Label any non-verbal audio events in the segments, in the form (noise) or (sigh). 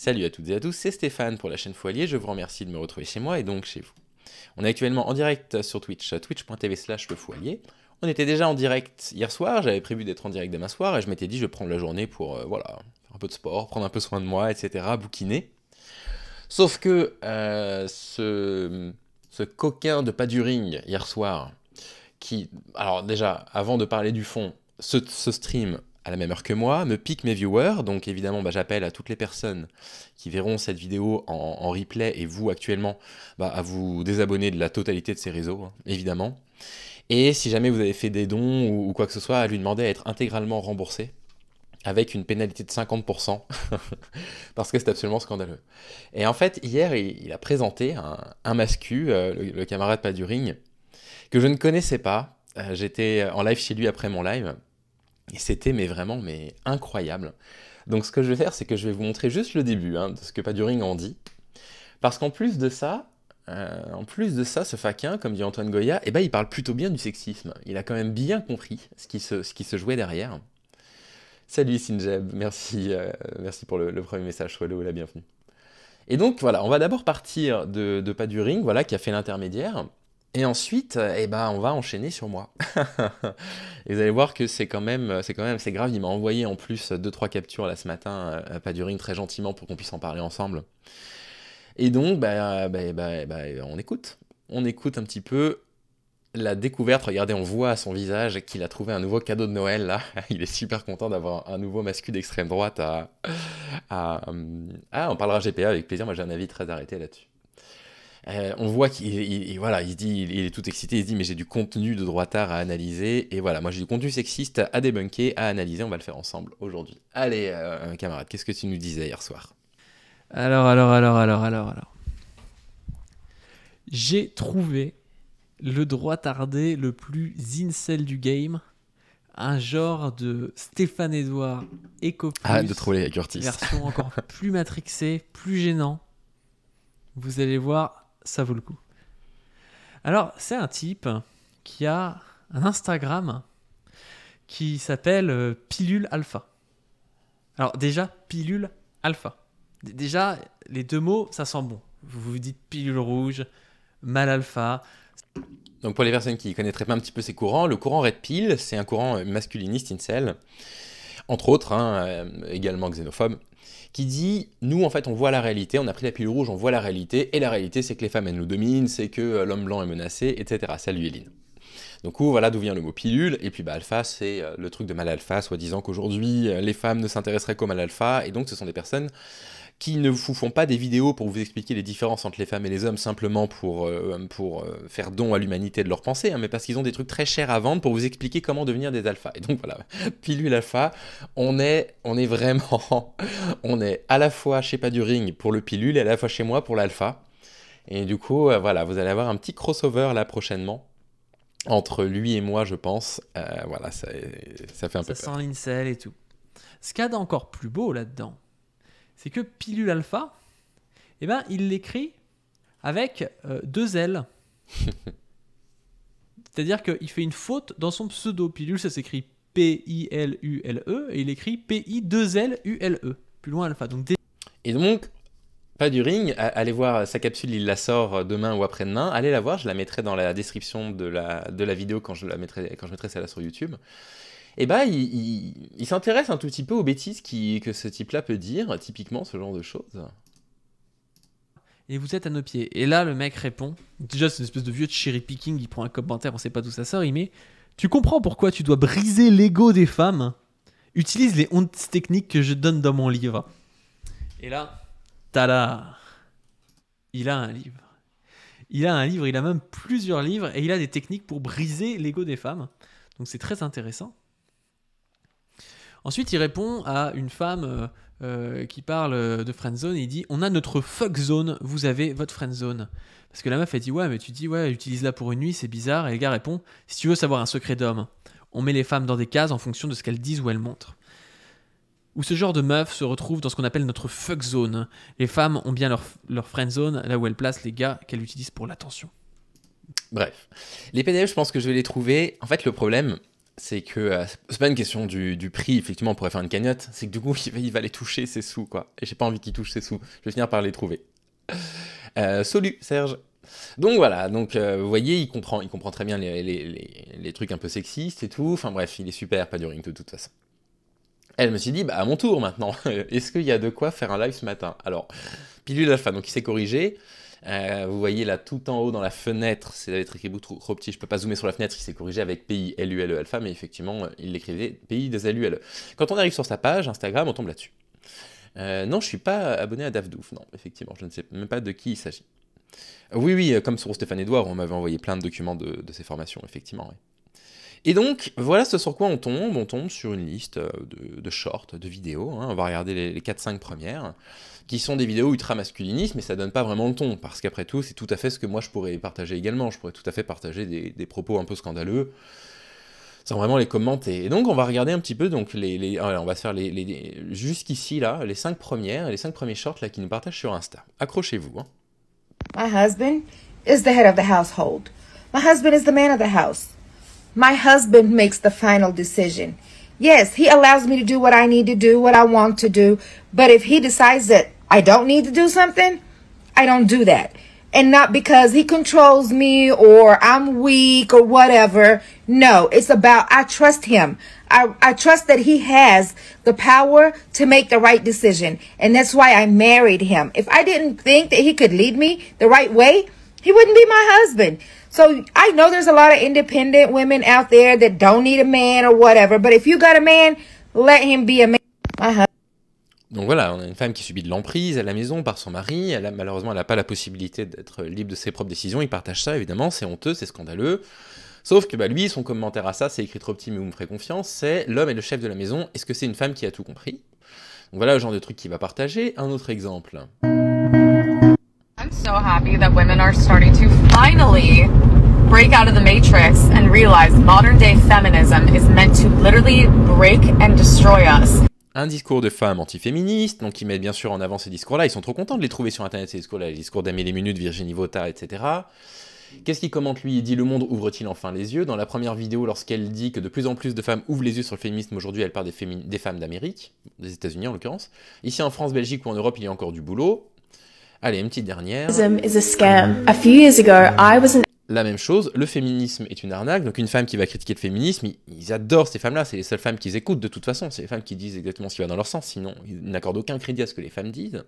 Salut à toutes et à tous, c'est Stéphane pour la chaîne Foilier, je vous remercie de me retrouver chez moi et donc chez vous. On est actuellement en direct sur Twitch, twitch.tv slash le foilier. On était déjà en direct hier soir, j'avais prévu d'être en direct demain soir et je m'étais dit je vais prendre la journée pour euh, voilà, faire un peu de sport, prendre un peu soin de moi, etc., bouquiner. Sauf que euh, ce, coquin de Paduring hier soir, qui, alors déjà, avant de parler du fond, ce, ce stream à la même heure que moi, me pique mes viewers. Donc évidemment, bah, j'appelle à toutes les personnes qui verront cette vidéo en, replay et vous actuellement bah, à vous désabonner de la totalité de ces réseaux, hein, évidemment. Et si jamais vous avez fait des dons ou, quoi que ce soit, à lui demander à être intégralement remboursé avec une pénalité de 50%, (laughs) parce que c'est absolument scandaleux. Et en fait, hier, il, a présenté un, un mascu, euh, le, camarade Paduring, que je ne connaissais pas. Euh, j'étais en live chez lui après mon live. Et c'était mais vraiment mais incroyable. Donc ce que je vais faire, c'est que je vais vous montrer juste le début hein, de ce que Paduring en dit. Parce qu'en plus de ça, euh, en plus de ça, ce faquin, comme dit Antoine Goya, eh ben, il parle plutôt bien du sexisme. Il a quand même bien compris ce qui se, jouait derrière. Salut Sinjeb, merci, euh, merci pour le, premier message, sois le la bienvenue. Et donc voilà, on va d'abord partir de, de Paduring, voilà, qui a fait l'intermédiaire. Et ensuite, eh ben, on va enchaîner sur moi. (laughs) et vous allez voir que c'est quand même, c'est quand même, c'est grave. Il m'a envoyé en plus deux trois captures là ce matin, à euh, ring très gentiment pour qu'on puisse en parler ensemble. Et donc, bah, bah, bah, bah, on écoute, on écoute un petit peu la découverte. Regardez, on voit à son visage qu'il a trouvé un nouveau cadeau de Noël là. (laughs) Il est super content d'avoir un nouveau masque d'extrême droite à, on parlera GPA avec plaisir. Moi, j'ai un avis très arrêté là-dessus. Euh, on voit qu'il voilà, il dit, il, est tout excité, il se dit mais j'ai du contenu de droit tard à analyser et voilà, moi j'ai du contenu sexiste à débunker, à analyser, on va le faire ensemble aujourd'hui. Allez, euh, camarade, qu'est-ce que tu nous disais hier soir Alors, alors, alors, alors, alors, alors. J'ai trouvé le droit tardé le plus incel du game, un genre de Stéphane Edouard éco ah, de troller Curtis. version encore (laughs) plus matrixée, plus gênant vous allez voir, ça vaut le coup. Alors, c'est un type qui a un Instagram qui s'appelle euh, Pilule Alpha. Alors, déjà, Pilule Alpha. déjà, les deux mots, ça sent bon. Vous vous dites pilule rouge, mal alpha. Donc, pour les personnes qui connaîtraient pas un petit peu ces courants, le courant Red Pill, c'est un courant masculiniste, incel, entre autres, hein, euh, également xénophobe qui dit nous en fait on voit la réalité, on a pris la pilule rouge, on voit la réalité, et la réalité c'est que les femmes elles nous dominent, c'est que euh, l'homme blanc est menacé, etc. Salut Eline. Donc voilà d'où vient le mot pilule, et puis bah, alpha c'est euh, le truc de mal alpha, soi-disant qu'aujourd'hui euh, les femmes ne s'intéresseraient qu'au mal alpha, et donc ce sont des personnes qui ne vous font pas des vidéos pour vous expliquer les différences entre les femmes et les hommes simplement pour, euh, pour euh, faire don à l'humanité de leur pensée, hein, mais parce qu'ils ont des trucs très chers à vendre pour vous expliquer comment devenir des alphas. Et donc voilà, (laughs) pilule alpha, on est, on est vraiment, (laughs) on est à la fois chez Paduring pour le pilule et à la fois chez moi pour l'alpha. Et du coup, euh, voilà, vous allez avoir un petit crossover là prochainement entre lui et moi, je pense. voilà, ça, ça fait un peu. Ça sent l'incel et tout. Ce qu'il y d'encore plus beau là-dedans, c'est que pilule alpha, eh ben, il l'écrit avec euh, deux L. (laughs) C'est-à-dire qu'il fait une faute dans son pseudo. Pilule, ça s'écrit P-I-L-U-L-E, et il écrit P-I-2-L-U-L-E, plus loin alpha. Donc, et donc, pas du ring, allez voir sa capsule, il la sort euh, demain ou après-demain. Allez la voir, je la mettrai dans la description de la, de la vidéo quand je, la mettrai, quand je mettrai celle-là sur YouTube eh ben, il, s'intéresse un tout petit peu aux bêtises qui, que ce type-là peut dire, typiquement ce genre de choses. Et vous êtes à nos pieds. Et là, le mec répond. Déjà, c'est une espèce de vieux cherry picking. Il prend un commentaire, on sait pas d'où ça sort. Il met Tu comprends pourquoi tu dois briser l'ego des femmes Utilise les hontes techniques que je donne dans mon livre. Et là, tada Il a un livre. Il a un livre, il a même plusieurs livres et il a des techniques pour briser l'ego des femmes. Donc c'est très intéressant. Ensuite, il répond à une femme euh, euh, qui parle euh, de friendzone et il dit On a notre fuck zone, vous avez votre friendzone. Parce que la meuf, elle dit Ouais, mais tu dis, ouais, utilise là pour une nuit, c'est bizarre. Et le gars répond Si tu veux savoir un secret d'homme, on met les femmes dans des cases en fonction de ce qu'elles disent ou elles montrent. Où ce genre de meuf se retrouve dans ce qu'on appelle notre fuck zone. Les femmes ont bien leur, leur friend zone, là où elles placent les gars qu'elles utilisent pour l'attention. Bref. Les PDF, je pense que je vais les trouver. En fait, le problème, c'est que euh, c'est pas une question du, prix, effectivement, on pourrait faire une cagnotte, c'est que du coup, (laughs) il va, aller les toucher ses sous, quoi. Et j'ai pas envie qu'il touche ses sous, je vais finir par les trouver. Euh, salut Serge donc voilà, donc euh, vous voyez, il comprend, il comprend très bien les, trucs un peu sexistes et tout. Enfin bref, il est super, pas du ring de toute façon. Elle me suis dit, bah à mon tour maintenant, (laughs) est-ce qu'il y a de quoi faire un live ce matin Alors, pilule alpha, donc il s'est corrigé. Euh, vous voyez là tout en haut dans la fenêtre, c'est avait écrit beaucoup trop, petit, je peux pas zoomer sur la fenêtre, il s'est corrigé avec pays LULE alpha, mais effectivement euh, il l'écrivait pays des LULE. Quand on arrive sur sa page Instagram, on tombe là-dessus. Euh, non, je suis pas abonné à Davdouf, non, effectivement, je ne sais même pas de qui il s'agit. Oui, oui, comme sur Stéphane Edouard, on m'avait envoyé plein de documents de, ses formations, effectivement. Et donc, voilà ce sur quoi on tombe. On tombe sur une liste de, shorts, de vidéos. Hein, on va regarder les, les 4-5 premières qui sont des vidéos ultra masculinistes, mais ça donne pas vraiment le ton, parce qu'après tout, c'est tout à fait ce que moi je pourrais partager également. Je pourrais tout à fait partager des, propos un peu scandaleux, sans vraiment les commenter. Et donc, on va regarder un petit peu, donc, les, ah, on va faire les, jusqu'ici, là, les cinq premières, les cinq premiers shorts, là, qui nous partagent sur Insta. Accrochez-vous. Hein. My husband is the head of the household. My husband is the man of the house. My husband makes the final decision. Yes, he allows me to do what I need to do, what I want to do, but if he decides it. I don't need to do something, I don't do that. And not because he controls me or I'm weak or whatever. No, it's about I trust him. I, I trust that he has the power to make the right decision. And that's why I married him. If I didn't think that he could lead me the right way, he wouldn't be my husband. So I know there's a lot of independent women out there that don't need a man or whatever. But if you got a man, let him be a man. My husband. Donc voilà, on a une femme qui subit de l'emprise à la maison par son mari, elle a, malheureusement elle n'a pas la possibilité d'être libre de ses propres décisions, il partage ça évidemment, c'est honteux, c'est scandaleux. Sauf que bah, lui, son commentaire à ça, c'est écrit trop petit mais vous me ferez confiance, c'est l'homme est le chef de la maison, est-ce que c'est une femme qui a tout compris Donc voilà le genre de truc qu'il va partager. Un autre exemple. I'm so happy that women are starting to finally break out of the matrix and realize modern day feminism is meant to literally break and destroy us un discours de femmes antiféministes, donc ils mettent bien sûr en avant ces discours-là, ils sont trop contents de les trouver sur Internet, ces discours-là, les discours d'Amélie Minute, Virginie Vota, etc. Qu'est-ce qu'il commente lui Il dit Le monde ouvre-t-il enfin les yeux Dans la première vidéo, lorsqu'elle dit que de plus en plus de femmes ouvrent les yeux sur le féminisme aujourd'hui, elle parle des, femmes d'Amérique, des États-Unis en l'occurrence. Ici en France, Belgique ou en Europe, il y a encore du boulot. Allez, une petite dernière. scam. A few years ago, I was la même chose, le féminisme est une arnaque, donc une femme qui va critiquer le féminisme, ils, adorent ces femmes-là, c'est les seules femmes qu'ils écoutent de toute façon, c'est les femmes qui disent exactement ce qui va dans leur sens, sinon ils n'accordent aucun crédit à ce que les femmes disent.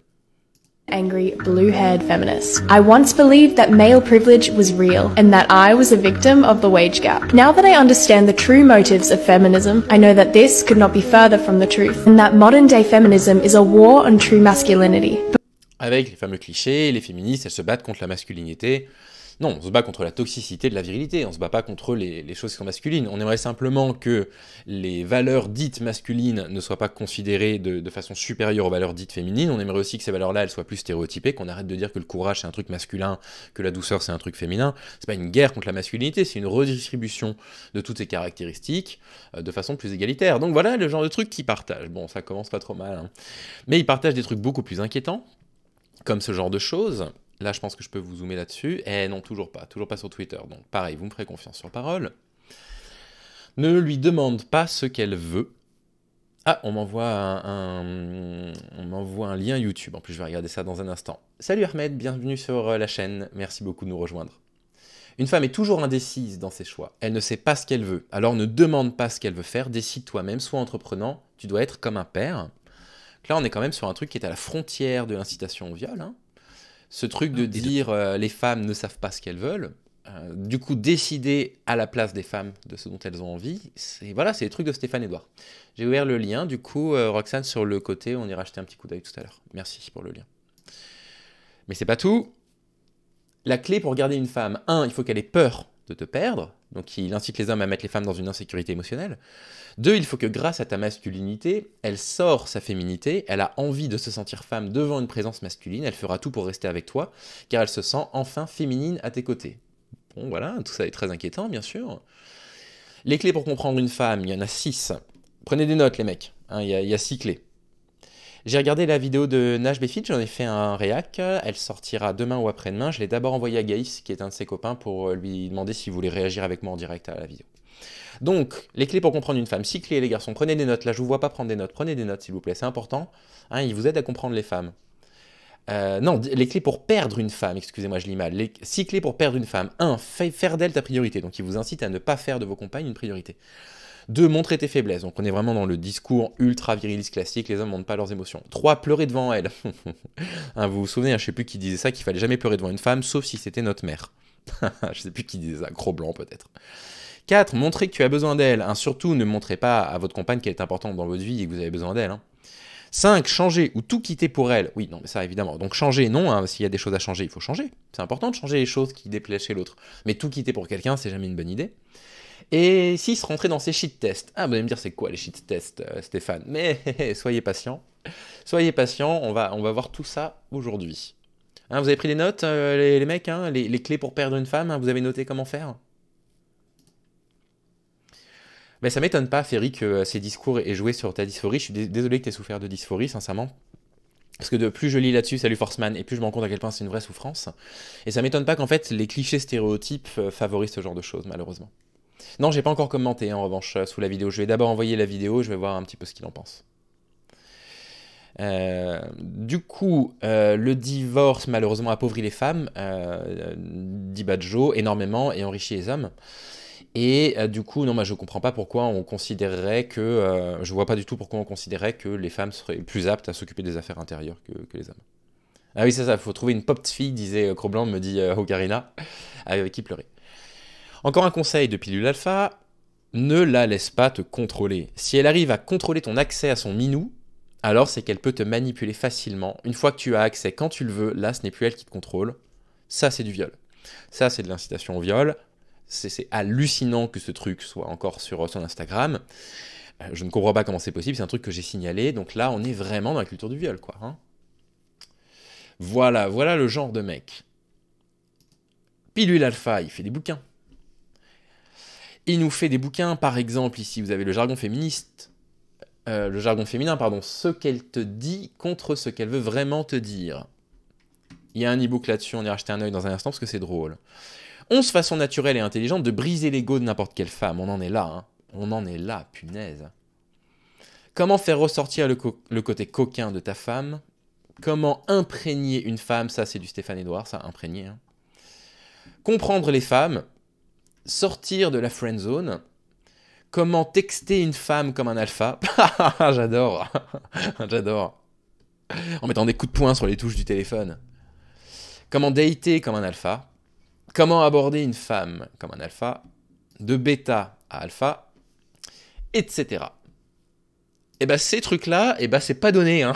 angry blue haired feminist. I once believed that male privilege was real and that I was a victim of the wage gap. Now that I understand the true motives of feminism, I know that this could not be further from the truth and that modern day feminism is a war on true masculinity. Avec les fameux clichés, les féministes, elles se battent contre la masculinité. Non, on se bat contre la toxicité de la virilité, on se bat pas contre les, choses qui sont masculines. On aimerait simplement que les valeurs dites masculines ne soient pas considérées de, façon supérieure aux valeurs dites féminines. On aimerait aussi que ces valeurs-là, elles soient plus stéréotypées, qu'on arrête de dire que le courage c'est un truc masculin, que la douceur c'est un truc féminin. n'est pas une guerre contre la masculinité, c'est une redistribution de toutes ces caractéristiques euh, de façon plus égalitaire. Donc voilà le genre de truc qu'ils partagent. Bon, ça commence pas trop mal. Hein. Mais ils partagent des trucs beaucoup plus inquiétants, comme ce genre de choses. Là, je pense que je peux vous zoomer là-dessus. Eh non, toujours pas. Toujours pas sur Twitter. Donc, pareil, vous me ferez confiance sur parole. Ne lui demande pas ce qu'elle veut. Ah, on m'envoie un, on m'envoie un lien YouTube. En plus, je vais regarder ça dans un instant. Salut Ahmed, bienvenue sur euh, la chaîne. Merci beaucoup de nous rejoindre. Une femme est toujours indécise dans ses choix. Elle ne sait pas ce qu'elle veut. Alors ne demande pas ce qu'elle veut faire. Décide toi-même. Sois entreprenant. Tu dois être comme un père. là, on est quand même sur un truc qui est à la frontière de l'incitation au viol. Hein ce truc de dire euh, les femmes ne savent pas ce qu'elles veulent. Euh, du coup, décider à la place des femmes de ce dont elles ont envie, c'est voilà, c'est les trucs de Stéphane Edouard. J'ai ouvert le lien, du coup, euh, Roxane sur le côté, on ira jeter un petit coup d'œil tout à l'heure. Merci pour le lien. Mais c'est pas tout. La clé pour garder une femme, un, il faut qu'elle ait peur de te perdre, donc il incite les hommes à mettre les femmes dans une insécurité émotionnelle. Deux, il faut que grâce à ta masculinité, elle sort sa féminité, elle a envie de se sentir femme devant une présence masculine, elle fera tout pour rester avec toi, car elle se sent enfin féminine à tes côtés. Bon voilà, tout ça est très inquiétant bien sûr. Les clés pour comprendre une femme, il y en a six. Prenez des notes les mecs, hein, il y a six clés. J'ai regardé la vidéo de Nash Befit, j'en ai fait un réac. Elle sortira demain ou après-demain. Je l'ai d'abord envoyé à Gaïs, qui est un de ses copains, pour euh, lui demander s'il voulait réagir avec moi en direct à la vidéo. Donc, les clés pour comprendre une femme. Six clés, les garçons. Prenez des notes. Là, je vous vois pas prendre des notes. Prenez des notes, s'il vous plaît. C'est important. Hein, il vous aide à comprendre les femmes. Euh, non, les clés pour perdre une femme, excusez-moi, je lis mal. Les six clés pour perdre une femme. Un, Faire d'elle ta priorité. Donc, il vous incite à ne pas faire de vos compagnes une priorité. 2. Montrer tes faiblesses. Donc on est vraiment dans le discours ultra viriliste classique, les hommes ne montrent pas leurs émotions. 3. Pleurer devant elle. (laughs) Hein, vous vous souvenez, je hein, je sais plus qui disait ça, qu'il fallait jamais pleurer devant une femme, sauf si c'était notre mère. (laughs) je sais plus qui disait ça, gros blanc peut-être. 4. Montrer que tu as besoin d'elle. Hein, surtout, ne montrez pas à votre compagne qu'elle est importante dans votre vie et que vous avez besoin d'elle. 5. Changer ou tout quitter pour elle. Oui, non, mais ça évidemment. Donc changer, non, s'il y a des choses à changer, il faut changer. C'est important de changer les choses qui déplaisent chez l'autre. Mais tout quitter pour quelqu'un, c'est jamais une bonne idée. Et s'ils se rentraient dans ces shit tests, ah, vous allez me dire c'est quoi les shit tests, euh, Stéphane Mais (laughs) soyez patient, soyez patient, on va, on va voir tout ça aujourd'hui. Hein, vous avez pris les notes, euh, les, mecs, hein, les, clés pour perdre une femme, hein, vous avez noté comment faire mais ben, ça m'étonne pas, Ferry, que euh, ces discours aient joué sur ta dysphorie. Je suis désolé que tu aies souffert de dysphorie, sincèrement. Parce que de plus je lis là-dessus, salut Man, et plus je me rends compte à quel point c'est une vraie souffrance. Et ça m'étonne pas qu'en fait les clichés stéréotypes favorisent ce genre de choses, malheureusement. Non, j'ai pas encore commenté hein, en revanche euh, sous la vidéo. Je vais d'abord envoyer la vidéo, je vais voir un petit peu ce qu'il en pense. Euh, du coup, euh, le divorce malheureusement appauvrit les femmes, dit Badjo, énormément et enrichit les hommes. Et du coup, non, moi je comprends pas pourquoi on considérerait que. je vois pas du tout pourquoi on considérerait que les femmes seraient plus aptes à s'occuper des affaires intérieures que, les hommes. Ah oui, c'est ça, il faut trouver une pop fille, disait Cro-Blanc, me dit Ocarina, avec qui pleurer. Encore un conseil de pilule alpha, ne la laisse pas te contrôler. Si elle arrive à contrôler ton accès à son minou, alors c'est qu'elle peut te manipuler facilement. Une fois que tu as accès quand tu le veux, là ce n'est plus elle qui te contrôle. Ça c'est du viol. Ça c'est de l'incitation au viol. C'est hallucinant que ce truc soit encore sur euh, son Instagram. Euh, je ne comprends pas comment c'est possible, c'est un truc que j'ai signalé, donc là on est vraiment dans la culture du viol, quoi. Hein. voilà, voilà le genre de mec. Pilule Alpha, il fait des bouquins. Il nous fait des bouquins, par exemple, ici vous avez le jargon féministe, euh, le jargon féminin, pardon, ce qu'elle te dit contre ce qu'elle veut vraiment te dire. Il y a un e-book là-dessus, on ira jeter un oeil dans un instant parce que c'est drôle. 11 façons naturelles et intelligentes de briser l'ego de n'importe quelle femme, on en est là, hein. on en est là, punaise. Comment faire ressortir le, côté coquin de ta femme Comment imprégner une femme, ça c'est du Stéphane Edouard, ça, imprégner. Hein. Comprendre les femmes, sortir de la friend zone, comment texter une femme comme un alpha. (laughs) J'adore. (laughs) J'adore. En mettant des coups de poing sur les touches du téléphone. Comment dater comme un alpha. Comment aborder une femme comme un alpha. De bêta à alpha. Etc. Et bah ces trucs-là, et eh bah ben, c'est pas donné. Hein.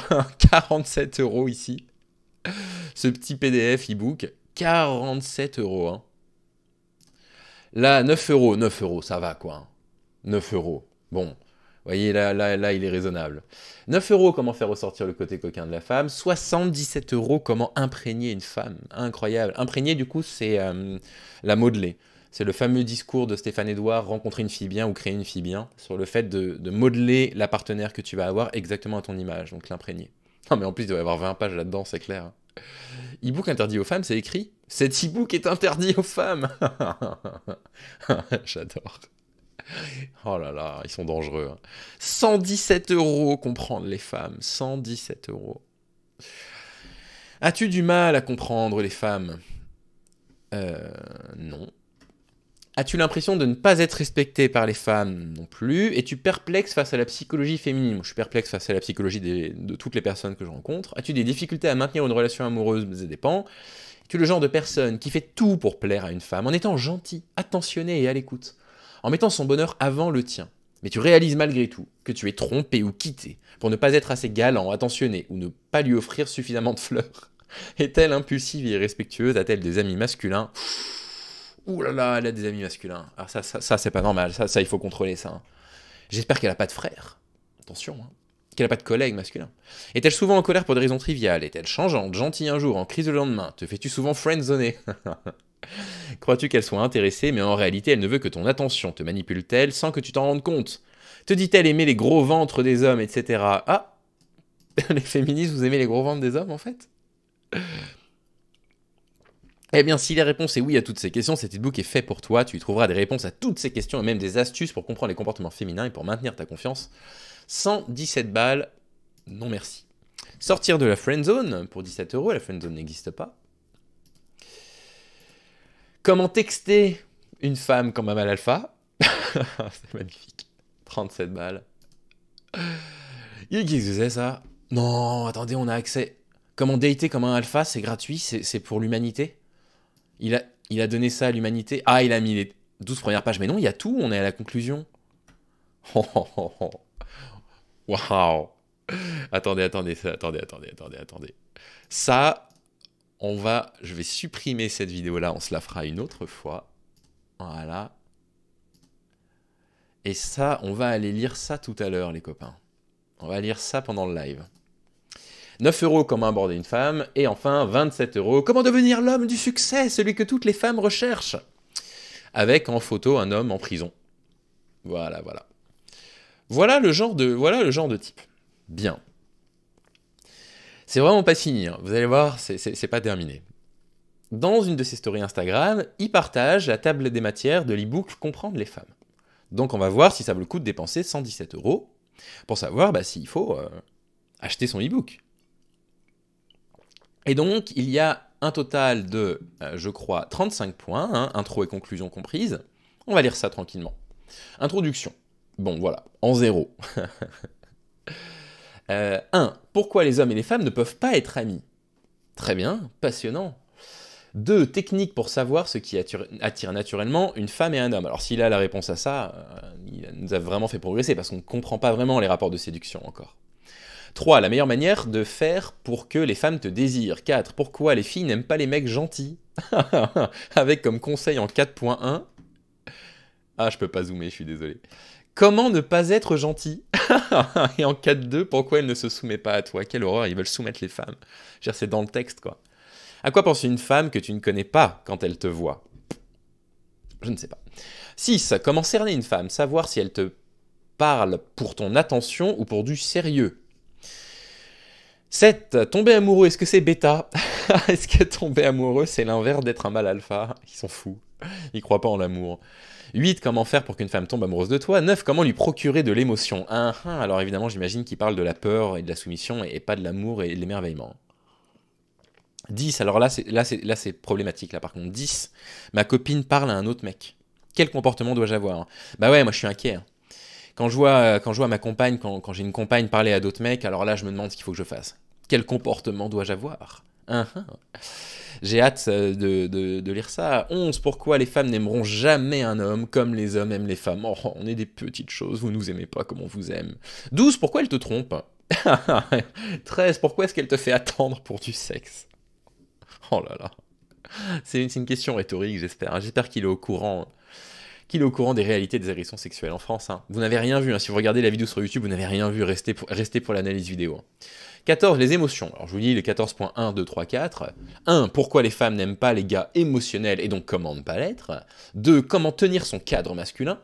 47 (laughs) euros ici. Ce petit PDF e-book. 47 euros. Hein. Là, 9 euros, 9 euros, ça va quoi. 9 hein. euros. Bon, voyez, là, là, là, il est raisonnable. 9 euros, comment faire ressortir le côté coquin de la femme. 77 euros, comment imprégner une femme. Incroyable. Imprégner, du coup, c'est euh, la modeler. C'est le fameux discours de Stéphane Edouard, rencontrer une fille bien ou créer une fille bien, sur le fait de, de modeler la partenaire que tu vas avoir exactement à ton image, donc l'imprégner. Non, mais en plus, il doit y avoir 20 pages là-dedans, c'est clair. Hein. E-book interdit aux femmes, c'est écrit. Cet e-book est interdit aux femmes. (laughs) J'adore. Oh là là, ils sont dangereux. 117 hein. euros comprendre les femmes. 117 euros. As-tu du mal à comprendre les femmes euh, Non. As-tu l'impression de ne pas être respecté par les femmes non plus Es-tu perplexe face à la psychologie féminine Je suis perplexe face à la psychologie de toutes les personnes que je rencontre. As-tu des difficultés à maintenir une relation amoureuse Ça dépend. Es-tu le genre de personne qui fait tout pour plaire à une femme en étant gentil, attentionné et à l'écoute En mettant son bonheur avant le tien mais tu réalises malgré tout que tu es trompé ou quitté pour ne pas être assez galant, attentionné ou ne pas lui offrir suffisamment de fleurs. (laughs) Est-elle impulsive et irrespectueuse A-t-elle des amis masculins Ouh là là, elle a des amis masculins. Alors ça, ça, c'est pas normal. Ça, ça, il faut contrôler ça. Hein. J'espère qu'elle a pas de frère. Attention, hein. qu'elle a pas de collègue masculin. Est-elle souvent en colère pour des raisons triviales Est-elle changeante, gentille un jour, en crise le lendemain Te fais-tu souvent friendzoner (laughs) Crois-tu qu'elle soit intéressée, mais en réalité, elle ne veut que ton attention Te manipule-t-elle sans que tu t'en rendes compte Te dit-elle aimer les gros ventres des hommes, etc. Ah (laughs) Les féministes, vous aimez les gros ventres des hommes, en fait eh bien, si la réponse est oui à toutes ces questions, cet e-book est fait pour toi. Tu y trouveras des réponses à toutes ces questions et même des astuces pour comprendre les comportements féminins et pour maintenir ta confiance. 117 balles, non merci. Sortir de la friend zone pour 17 euros, la friend zone n'existe pas. Comment texter une femme comme mal Alpha (laughs) C'est magnifique. 37 balles. Il c'est ça Non, attendez, on a accès. Comment dater comme un alpha, c'est gratuit, c'est pour l'humanité il a, il a donné ça à l'humanité. Ah, il a mis les 12 premières pages. Mais non, il y a tout, on est à la conclusion. (laughs) Oh, oh, oh, Waouh Attendez, attendez, attendez, attendez, attendez, attendez. Ça, on va, je vais supprimer cette vidéo-là, on se la fera une autre fois. Voilà. Et ça, on va aller lire ça tout à l'heure, les copains. On va lire ça pendant le live. 9 euros comment aborder une femme, et enfin 27 euros comment devenir l'homme du succès, celui que toutes les femmes recherchent, avec en photo un homme en prison. Voilà, voilà. Voilà le genre de, voilà le genre de type. Bien. C'est vraiment pas fini, hein. vous allez voir, c'est pas terminé. Dans une de ses stories Instagram, il partage la table des matières de l'e-book Comprendre les femmes. Donc on va voir si ça vaut le coup de dépenser 117 euros pour savoir bah, s'il faut euh, acheter son e-book. Et donc, il y a un total de, euh, je crois, 35 points, hein, intro et conclusion comprises. On va lire ça tranquillement. Introduction. Bon, voilà, en zéro. 1. (laughs) Euh, pourquoi les hommes et les femmes ne peuvent pas être amis Très bien, passionnant. 2. Technique pour savoir ce qui attire, naturellement une femme et un homme. Alors s'il a la réponse à ça, euh, il nous a vraiment fait progresser parce qu'on ne comprend pas vraiment les rapports de séduction encore. 3. La meilleure manière de faire pour que les femmes te désirent. 4. Pourquoi les filles n'aiment pas les mecs gentils (laughs) Avec comme conseil en 4.1. Ah, je peux pas zoomer, je suis désolé. Comment ne pas être gentil (laughs) Et en 4.2, pourquoi elle ne se soumet pas à toi Quelle horreur, ils veulent soumettre les femmes. C'est dans le texte, quoi. À quoi pense une femme que tu ne connais pas quand elle te voit Je ne sais pas. 6. Comment cerner une femme Savoir si elle te parle pour ton attention ou pour du sérieux. 7. Tomber amoureux, est-ce que c'est bêta (laughs) Est-ce que tomber amoureux, c'est l'inverse d'être un mal alpha Ils sont fous. Ils croient pas en l'amour. 8. Comment faire pour qu'une femme tombe amoureuse de toi 9. Comment lui procurer de l'émotion 1. Alors évidemment, j'imagine qu'il parle de la peur et de la soumission et pas de l'amour et de l'émerveillement. 10. Alors là, c'est, là, c'est problématique, là, par contre. 10. Ma copine parle à un autre mec. Quel comportement dois-je avoir Bah ouais, moi, je suis inquiet. Hein. Quand je vois, quand je vois ma compagne, quand, quand j'ai une compagne parler à d'autres mecs, alors là, je me demande ce qu'il faut que je fasse. Quel comportement dois-je avoir hein, hein. J'ai hâte euh, de, de, lire ça. 11. Pourquoi les femmes n'aimeront jamais un homme comme les hommes aiment les femmes oh, On est des petites choses, vous nous aimez pas comme on vous aime. 12. Pourquoi elle te trompe 13. (laughs) Pourquoi est-ce qu'elle te fait attendre pour du sexe Oh là là. C'est une, une question rhétorique, j'espère. J'espère qu'il est au courant qu'il est au courant des réalités des agressions sexuelles en France. Hein. Vous n'avez rien vu, hein. si vous regardez la vidéo sur YouTube, vous n'avez rien vu, restez pour, l'analyse vidéo. 14, hein. les émotions. Alors je vous lis les 14.1, 2, 3, 4. 1, pourquoi les femmes n'aiment pas les gars émotionnels et donc comment ne pas l'être 2, comment tenir son cadre masculin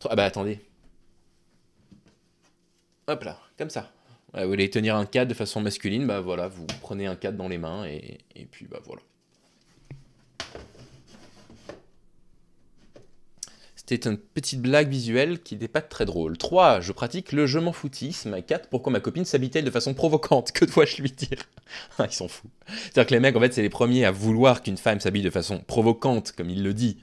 3, ah bah attendez. Hop là, comme ça. Vous voulez tenir un cadre de façon masculine, bah voilà, vous prenez un cadre dans les mains et, et puis bah voilà. C'était une petite blague visuelle qui n'est pas très drôle. 3. Je pratique le je m'en foutisme. 4. Pourquoi ma copine s'habille-t-elle de façon provocante (laughs) Que dois-je lui dire ah, Ils sont fous. C'est-à-dire que les mecs, en fait, c'est les premiers à vouloir qu'une femme s'habille de façon provocante, comme ils le disent,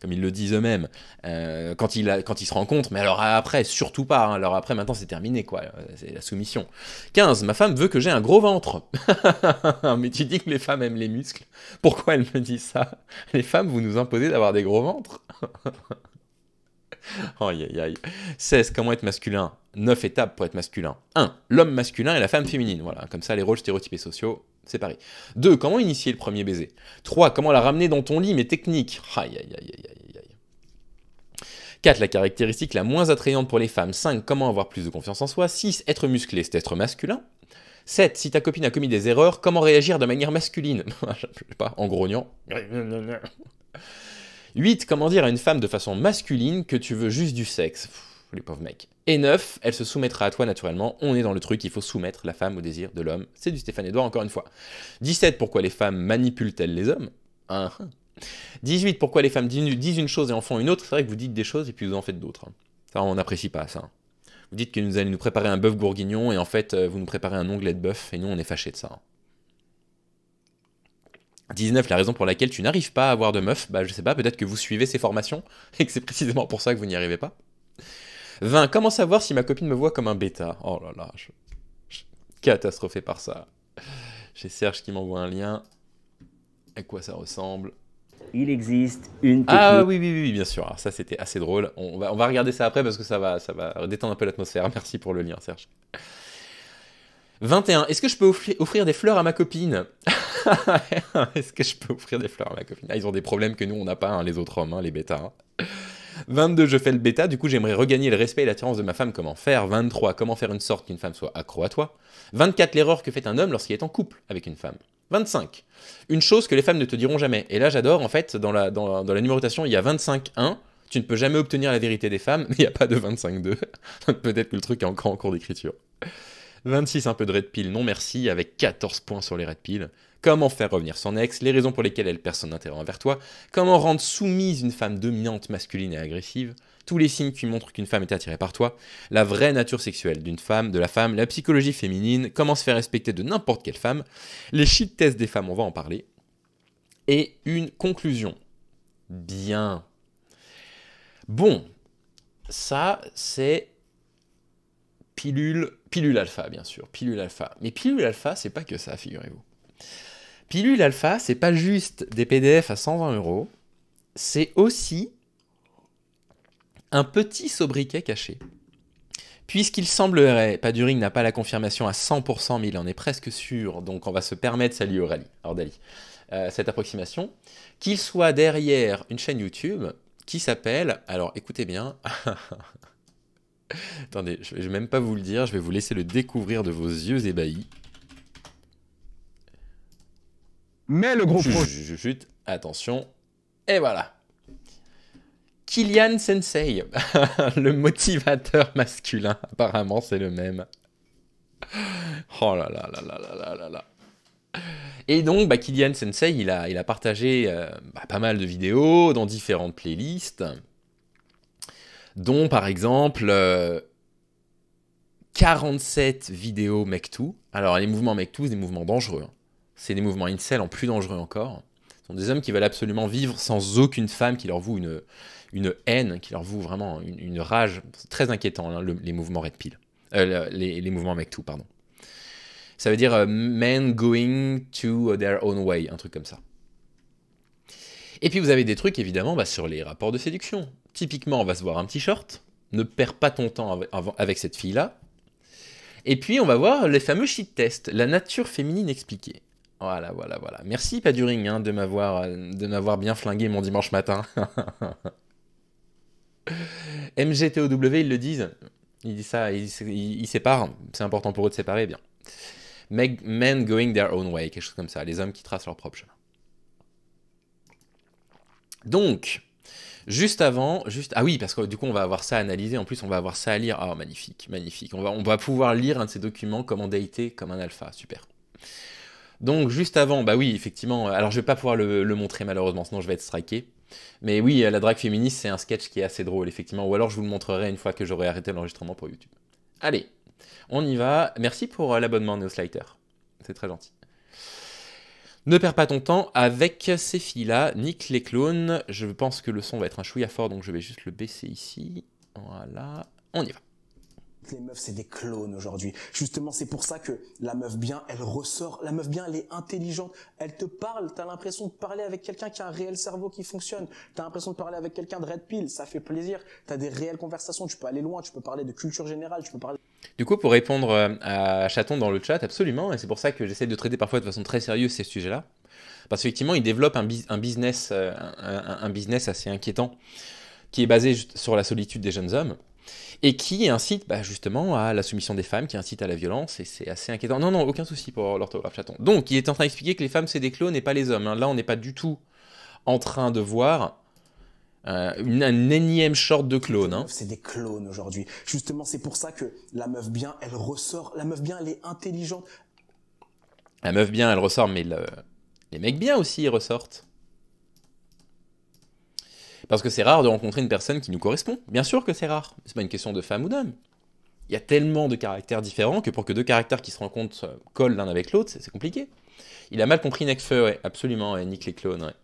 comme ils le disent eux-mêmes, euh, quand, ils se rencontrent. Mais alors après, surtout pas. Hein. Alors après, maintenant, c'est terminé, quoi. Euh, c'est la soumission. 15. Ma femme veut que j'ai un gros ventre. (laughs) Mais tu dis que les femmes aiment les muscles. Pourquoi elle me dit ça Les femmes, vous nous imposez d'avoir des gros ventres (laughs) 16, (laughs) comment être masculin 9 étapes pour être masculin. 1. L'homme masculin et la femme féminine. Voilà, comme ça, les rôles stéréotypés sociaux, c'est pareil. 2. Comment initier le premier baiser 3. Comment la ramener dans ton lit, mais technique. Aïe 4. La caractéristique la moins attrayante pour les femmes. 5. Comment avoir plus de confiance en soi. 6. Être musclé, c'est être masculin. 7. Si ta copine a commis des erreurs, comment réagir de manière masculine (laughs) Je sais pas, en grognant. 8. Comment dire à une femme de façon masculine que tu veux juste du sexe Les pauvres mecs. Et 9, elle se soumettra à toi naturellement. On est dans le truc, il faut soumettre la femme au désir de l'homme. C'est du Stéphane Edouard encore une fois. 17, pourquoi les femmes manipulent-elles les hommes 18, pourquoi les femmes disent une chose et en font une autre C'est vrai que vous dites des choses et puis vous en faites d'autres. Hein. Ça, on n'apprécie pas ça. Vous dites que vous allez nous préparer un bœuf bourguignon et en fait, euh, vous nous préparez un onglet de bœuf et nous, on est fâchés de ça. Hein. 19, la raison pour laquelle tu n'arrives pas à avoir de meuf, bah je sais pas, peut-être que vous suivez ces formations (laughs) et que c'est précisément pour ça que vous n'y arrivez pas. 20, comment savoir si ma copine me voit comme un bêta Oh là là, je, catastrophé par ça. J'ai Serge qui m'envoie un lien. À quoi ça ressemble Il existe une Ah oui, oui, oui, bien sûr. ça, c'était assez drôle. On va, on va regarder ça après parce que ça va, ça va détendre un peu l'atmosphère. (laughs) Merci pour le lien, Serge. 21. (laughs) Est-ce que je peux offrir, des fleurs à ma copine Est-ce que je peux offrir des fleurs à ma copine Ils ont des problèmes que nous, on n'a pas, hein, les autres hommes, hein, les bêtas. 22, hein. je fais le bêta, du coup j'aimerais regagner le respect et l'attirance de ma femme, comment faire 23, comment faire une sorte qu'une femme soit accro à toi 24, l'erreur que fait un homme lorsqu'il est en couple avec une femme. 25, une chose que les femmes ne te diront jamais. Et là j'adore, en fait, dans la, dans, la numérotation, il y a 25-1, tu ne peux jamais obtenir la vérité des femmes, mais il n'y a pas de 25-2. (laughs) Peut-être que le truc est encore en cours d'écriture. 26 un peu de red pile non merci, avec 14 points sur les red pile Comment faire revenir son ex, les raisons pour lesquelles elle perd son intérêt envers toi, comment rendre soumise une femme dominante, masculine et agressive, tous les signes qui montrent qu'une femme est attirée par toi, la vraie nature sexuelle d'une femme, de la femme, la psychologie féminine, comment se faire respecter de n'importe quelle femme, les shit tests des femmes, on va en parler, et une conclusion. Bien. Bon, ça c'est pilule, pilule alpha, bien sûr, pilule alpha. Mais pilule alpha, c'est pas que ça, figurez-vous. Pilule alpha, c'est pas juste des PDF à 120 euros, c'est aussi un petit sobriquet caché. Puisqu'il semblerait, Paduring n'a pas la confirmation à 100%, mais il en est presque sûr, donc on va se permettre, salut Aurélie, Ordali, euh, cette approximation, qu'il soit derrière une chaîne YouTube qui s'appelle, alors écoutez bien, (laughs) (laughs) Attendez, je vais même pas vous le dire, je vais vous laisser le découvrir de vos yeux ébahis. Mais le gros attention. Et voilà. Kylian Sensei, (laughs) le motivateur masculin, apparemment c'est le même. (laughs) Oh là là là là là là là Et donc, bah, Kylian Sensei, il a, il a partagé euh, bah, pas mal de vidéos dans différentes playlists dont par exemple 47 euh, vidéos Mektou. Alors les mouvements Mektou, c'est des mouvements dangereux. Hein. C'est des mouvements incel en plus dangereux encore. Ce sont des hommes qui veulent absolument vivre sans aucune femme qui leur voue une, une haine, qui leur voue vraiment une, rage. C'est très inquiétant, hein, les mouvements Red Pill. Euh, les, les, mouvements pardon. Ça veut dire euh, men going to their own way, un truc comme ça. Et puis vous avez des trucs évidemment bah, sur les rapports de séduction typiquement, on va se voir un petit short. Ne perds pas ton temps avec cette fille-là. Et puis, on va voir les fameux shit tests, la nature féminine expliquée. Voilà, voilà, voilà. Merci, Paduring, hein, de m'avoir bien flingué mon dimanche matin. (laughs) MGTOW, ils le disent. Ils disent ça, ils, séparent. C'est important pour eux de séparer, eh bien. Men going their own way, quelque chose comme ça. Les hommes qui tracent leur propre chemin. Donc, Juste avant, juste ah oui, parce que du coup on va avoir ça à analyser, en plus on va avoir ça à lire. Ah magnifique, magnifique. On va, on va pouvoir lire un de ces documents comme en dater comme un alpha, super. Donc juste avant, bah oui, effectivement, euh, alors je vais pas pouvoir le, montrer malheureusement, sinon je vais être striqué, Mais oui, euh, la drague féministe, c'est un sketch qui est assez drôle, effectivement. Ou alors je vous le montrerai une fois que j'aurai arrêté l'enregistrement pour YouTube. Allez, on y va. Merci pour euh, l'abonnement NeoSlighter, C'est très gentil. Ne perds pas ton temps avec ces filles-là, nique les clones. Je pense que le son va être un chouïa fort, donc je vais juste le baisser ici. Voilà, on y va. Les meufs, c'est des clones aujourd'hui. Justement, c'est pour ça que la meuf bien, elle ressort. La meuf bien, elle est intelligente. Elle te parle. T'as l'impression de parler avec quelqu'un qui a un réel cerveau qui fonctionne. T'as l'impression de parler avec quelqu'un de red pill. Ça fait plaisir. T'as des réelles conversations. Tu peux aller loin. Tu peux parler de culture générale. Tu peux parler. Du coup, pour répondre euh, à Chaton dans le chat, absolument, et c'est pour ça que j'essaie de traiter parfois de façon très sérieuse ces sujets-là, parce qu'effectivement, il développe un, business, euh, un, business assez inquiétant, qui est basé sur la solitude des jeunes hommes, et qui incite bah, justement à la soumission des femmes, qui incite à la violence, et c'est assez inquiétant. Non, non, aucun souci pour l'orthographe Chaton. Donc, il est en train d'expliquer que les femmes, c'est des clones et pas les hommes. Hein. Là, on n'est pas du tout en train de voir euh, un énième short de clone. Hein. C'est des clones aujourd'hui. Justement, c'est pour ça que la meuf bien, elle ressort. La meuf bien, elle est intelligente. La meuf bien, elle ressort, mais les mecs bien aussi, ils ressortent. Parce que c'est rare de rencontrer une personne qui nous correspond. Bien sûr que c'est rare. C'est pas une question de femme ou d'homme. Il y a tellement de caractères différents que pour que deux caractères qui se rencontrent euh, collent l'un avec l'autre, c'est compliqué. Il a mal compris Nekfeu, ouais, absolument, et Nick les clones, ouais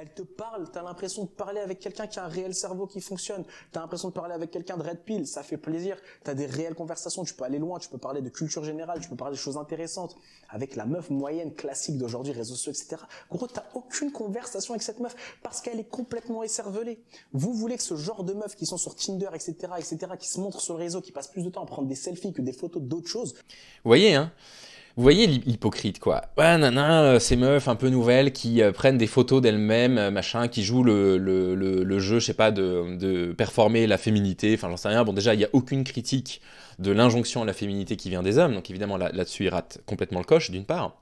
elle te parle, t'as l'impression de parler avec quelqu'un qui a un réel cerveau qui fonctionne, t'as l'impression de parler avec quelqu'un de red pill, ça fait plaisir, t'as des réelles conversations, tu peux aller loin, tu peux parler de culture générale, tu peux parler de choses intéressantes, avec la meuf moyenne classique d'aujourd'hui, réseaux sociaux, etc. Gros, t'as aucune conversation avec cette meuf, parce qu'elle est complètement écervelée. Vous voulez que ce genre de meufs qui sont sur Tinder, etc., etc., qui se montrent sur le réseau, qui passent plus de temps à prendre des selfies que des photos d'autres choses. voyez, hein vous voyez l'hypocrite, quoi. Ouais, euh, ces meufs un peu nouvelles qui euh, prennent des photos d'elles-mêmes, euh, machin, qui jouent le, jeu, je sais pas, de, performer la féminité, enfin, j'en sais rien. Bon, déjà, il n'y a aucune critique de l'injonction à la féminité qui vient des hommes, donc évidemment, là-dessus, il rate complètement le coche, d'une part.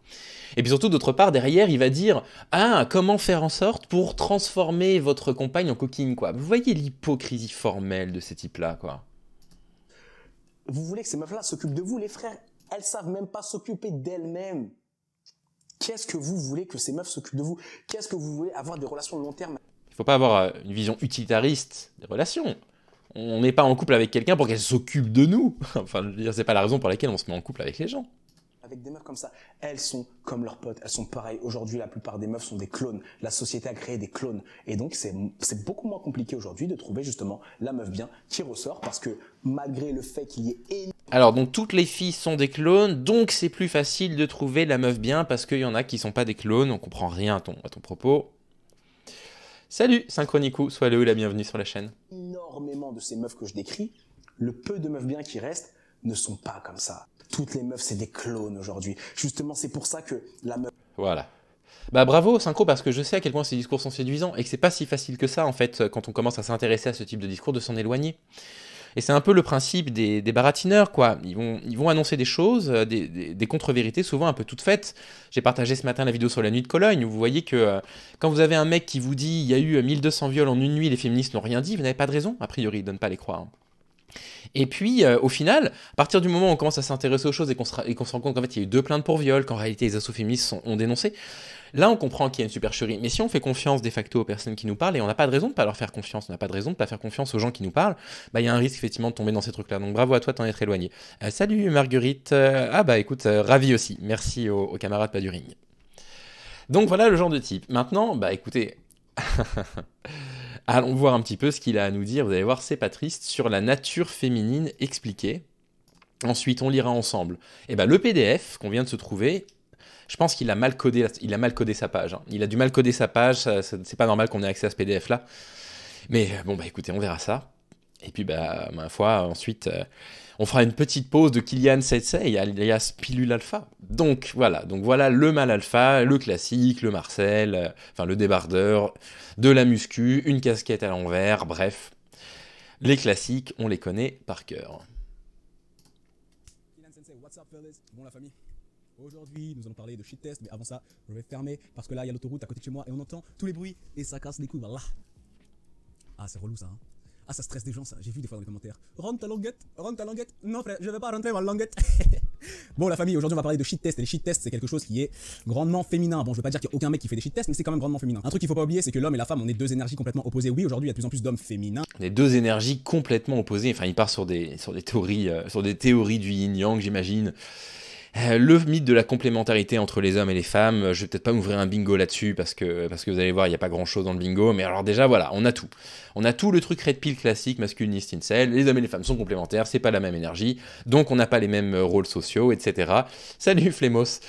Et puis surtout, d'autre part, derrière, il va dire Ah, comment faire en sorte pour transformer votre compagne en coquine, quoi. Vous voyez l'hypocrisie formelle de ces types-là, quoi. Vous voulez que ces meufs-là s'occupent de vous, les frères elles savent même pas s'occuper d'elles-mêmes. Qu'est-ce que vous voulez que ces meufs s'occupent de vous Qu'est-ce que vous voulez avoir des relations long terme Il ne faut pas avoir euh, une vision utilitariste des relations. On n'est pas en couple avec quelqu'un pour qu'elle s'occupe de nous. (laughs) Enfin, je veux dire, c'est pas la raison pour laquelle on se met en couple avec les gens avec des meufs comme ça. Elles sont comme leurs potes, elles sont pareilles. Aujourd'hui, la plupart des meufs sont des clones. La société a créé des clones. Et donc, c'est beaucoup moins compliqué aujourd'hui de trouver justement la meuf bien qui ressort parce que malgré le fait qu'il y ait... Alors, donc toutes les filles sont des clones, donc c'est plus facile de trouver la meuf bien parce qu'il y en a qui sont pas des clones, on comprend rien à ton, à ton propos. Salut, Synchronicou, sois le ou la bienvenue sur la chaîne. Énormément de ces meufs que je décris, le peu de meufs bien qui restent ne sont pas comme ça. Toutes les meufs, c'est des clones aujourd'hui. Justement, c'est pour ça que la meuf. Voilà. Bah bravo Synchro parce que je sais à quel point ces discours sont séduisants et que c'est pas si facile que ça en fait quand on commence à s'intéresser à ce type de discours de s'en éloigner. Et c'est un peu le principe des, baratineurs, quoi. Ils vont, ils vont annoncer des choses, euh, des, contre-vérités, souvent un peu toutes faites. J'ai partagé ce matin la vidéo sur la nuit de Cologne, où vous voyez que euh, quand vous avez un mec qui vous dit il y a eu 1200 euh, viols en une nuit, les féministes n'ont rien dit, vous n'avez pas de raison, a priori, de ne pas les croire. Hein. Et puis, euh, au final, à partir du moment où on commence à s'intéresser aux choses et qu'on se, se, rend compte qu'en fait, il y a eu deux plaintes pour viol, qu'en réalité, les assauts ont dénoncé, là, on comprend qu'il y a une supercherie. Mais si on fait confiance de facto aux personnes qui nous parlent, et on n'a pas de raison de ne pas leur faire confiance, on n'a pas de raison de ne pas faire confiance aux gens qui nous parlent, bah, il y a un risque, effectivement, de tomber dans ces trucs-là. Donc, bravo à toi d'en être éloigné. Euh, salut, Marguerite. Euh, ah, bah, écoute, ravi aussi. Merci aux, camarades pas du ring. Donc, voilà le genre de type. Maintenant, bah, écoutez. (laughs) Allons voir un petit peu ce qu'il a à nous dire. Vous allez voir, c'est pas triste, sur la nature féminine expliquée. Ensuite, on lira ensemble. Et eh ben, le PDF qu'on vient de se trouver, je pense qu'il a mal codé, il a mal codé sa page. Hein. Il a du mal coder sa page. C'est pas normal qu'on ait accès à ce PDF là. Mais bon, bah écoutez, on verra ça. Et puis, bah, ma foi, ensuite. Euh, on fera une petite pause de Kylian Setsei, alias Pilule Alpha. Donc voilà, donc voilà le mal alpha, le classique, le Marcel, euh, enfin le débardeur, de la muscu, une casquette à l'envers, bref. Les classiques, on les connaît par cœur. Kylian Sensei, what's up fellas Bon la famille Aujourd'hui, nous allons parler de shit test, mais avant ça, je vais fermer parce que là, il y a l'autoroute à côté de chez moi et on entend tous les bruits et ça casse les couilles, voilà. Ah, c'est relou ça, hein ah, ça stresse des gens, ça. J'ai vu des fois dans les commentaires. Rentre ta languette, rentre ta languette. Non, frère, je vais pas rentrer ma languette. (laughs) bon, la famille, aujourd'hui, on va parler de shit test. Et les shit tests, c'est quelque chose qui est grandement féminin. Bon, je veux pas dire qu'il y a aucun mec qui fait des shit tests, mais c'est quand même grandement féminin. Un truc qu'il faut pas oublier, c'est que l'homme et la femme, on est deux énergies complètement opposées. Oui, aujourd'hui, il y a de plus en plus d'hommes féminins. On est deux énergies complètement opposées. Enfin, il part sur des, sur des théories, euh, sur des théories du yin-yang, j'imagine. Euh, le mythe de la complémentarité entre les hommes et les femmes, euh, je vais peut-être pas m'ouvrir un bingo là-dessus parce que, parce que vous allez voir, il n'y a pas grand-chose dans le bingo, mais alors déjà voilà, on a tout. On a tout le truc red pill classique, masculiniste, incel, les hommes et les femmes sont complémentaires, c'est pas la même énergie, donc on n'a pas les mêmes euh, rôles sociaux, etc. Salut Flemos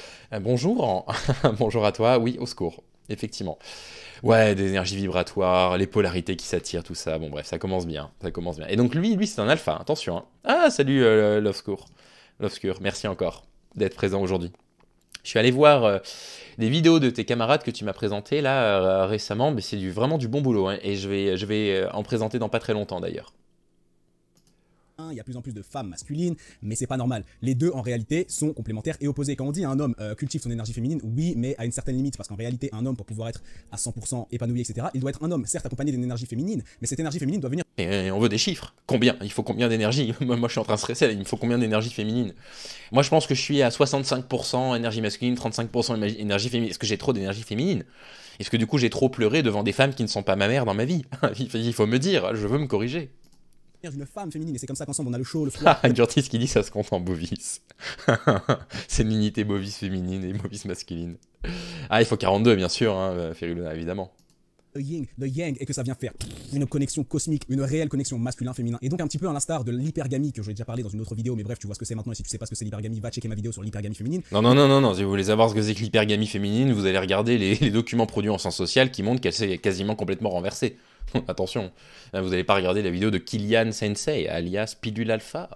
bonjour, (laughs) bonjour à toi, oui, au secours, effectivement. Ouais, des énergies vibratoires, les polarités qui s'attirent, tout ça. Bon, bref, ça commence bien. Ça commence bien. Et donc, lui, lui, c'est un alpha, attention. Hein. Ah, salut, euh, l'obscur. merci encore d'être présent aujourd'hui. Je suis allé voir euh, des vidéos de tes camarades que tu m'as présentées là euh, récemment, mais c'est du, vraiment du bon boulot. Hein, et je vais, je vais euh, en présenter dans pas très longtemps d'ailleurs il y a plus en plus de femmes masculines, mais c'est pas normal. Les deux, en réalité, sont complémentaires et opposés. Quand on dit un homme euh, cultive son énergie féminine, oui, mais à une certaine limite, parce qu'en réalité, un homme, pour pouvoir être à 100% épanoui, etc., il doit être un homme, certes accompagné d'une énergie féminine, mais cette énergie féminine doit venir. Et euh, on veut des chiffres. Combien Il faut combien d'énergie (laughs) Moi, je suis en train de stresser, il me faut combien d'énergie féminine Moi, je pense que je suis à 65% énergie masculine, 35% énergie féminine. Est-ce que j'ai trop d'énergie féminine Est-ce que du coup, j'ai trop pleuré devant des femmes qui ne sont pas ma mère dans ma vie (laughs) Il faut me dire, je veux me corriger une d'une femme féminine. Et c'est comme ça qu'ensemble on a le chaud, le froid. (laughs) Ah, qui dit ça se compte en bovis. c'est une unité bovis féminine et bovis masculine. Ah, il faut 42, bien sûr, hein, Luna évidemment. Le yin, le yang, et que ça vient faire une connexion cosmique, une réelle connexion masculin-féminin. Et donc un petit peu à l'instar de l'hypergamie que j'ai déjà parlé dans une autre vidéo, mais bref, tu vois ce que c'est maintenant, et si tu sais pas ce que c'est l'hypergamie, va checker ma vidéo sur l'hypergamie féminine. Non, non, non, non, non, si vous voulez savoir ce que c'est que l'hypergamie féminine, vous allez regarder les, documents produits en sens social qui montrent qu'elle s'est quasiment complètement renversée. (laughs) Attention, hein, vous n'allez pas regarder la vidéo de Kilian Sensei, alias Pilule Alpha.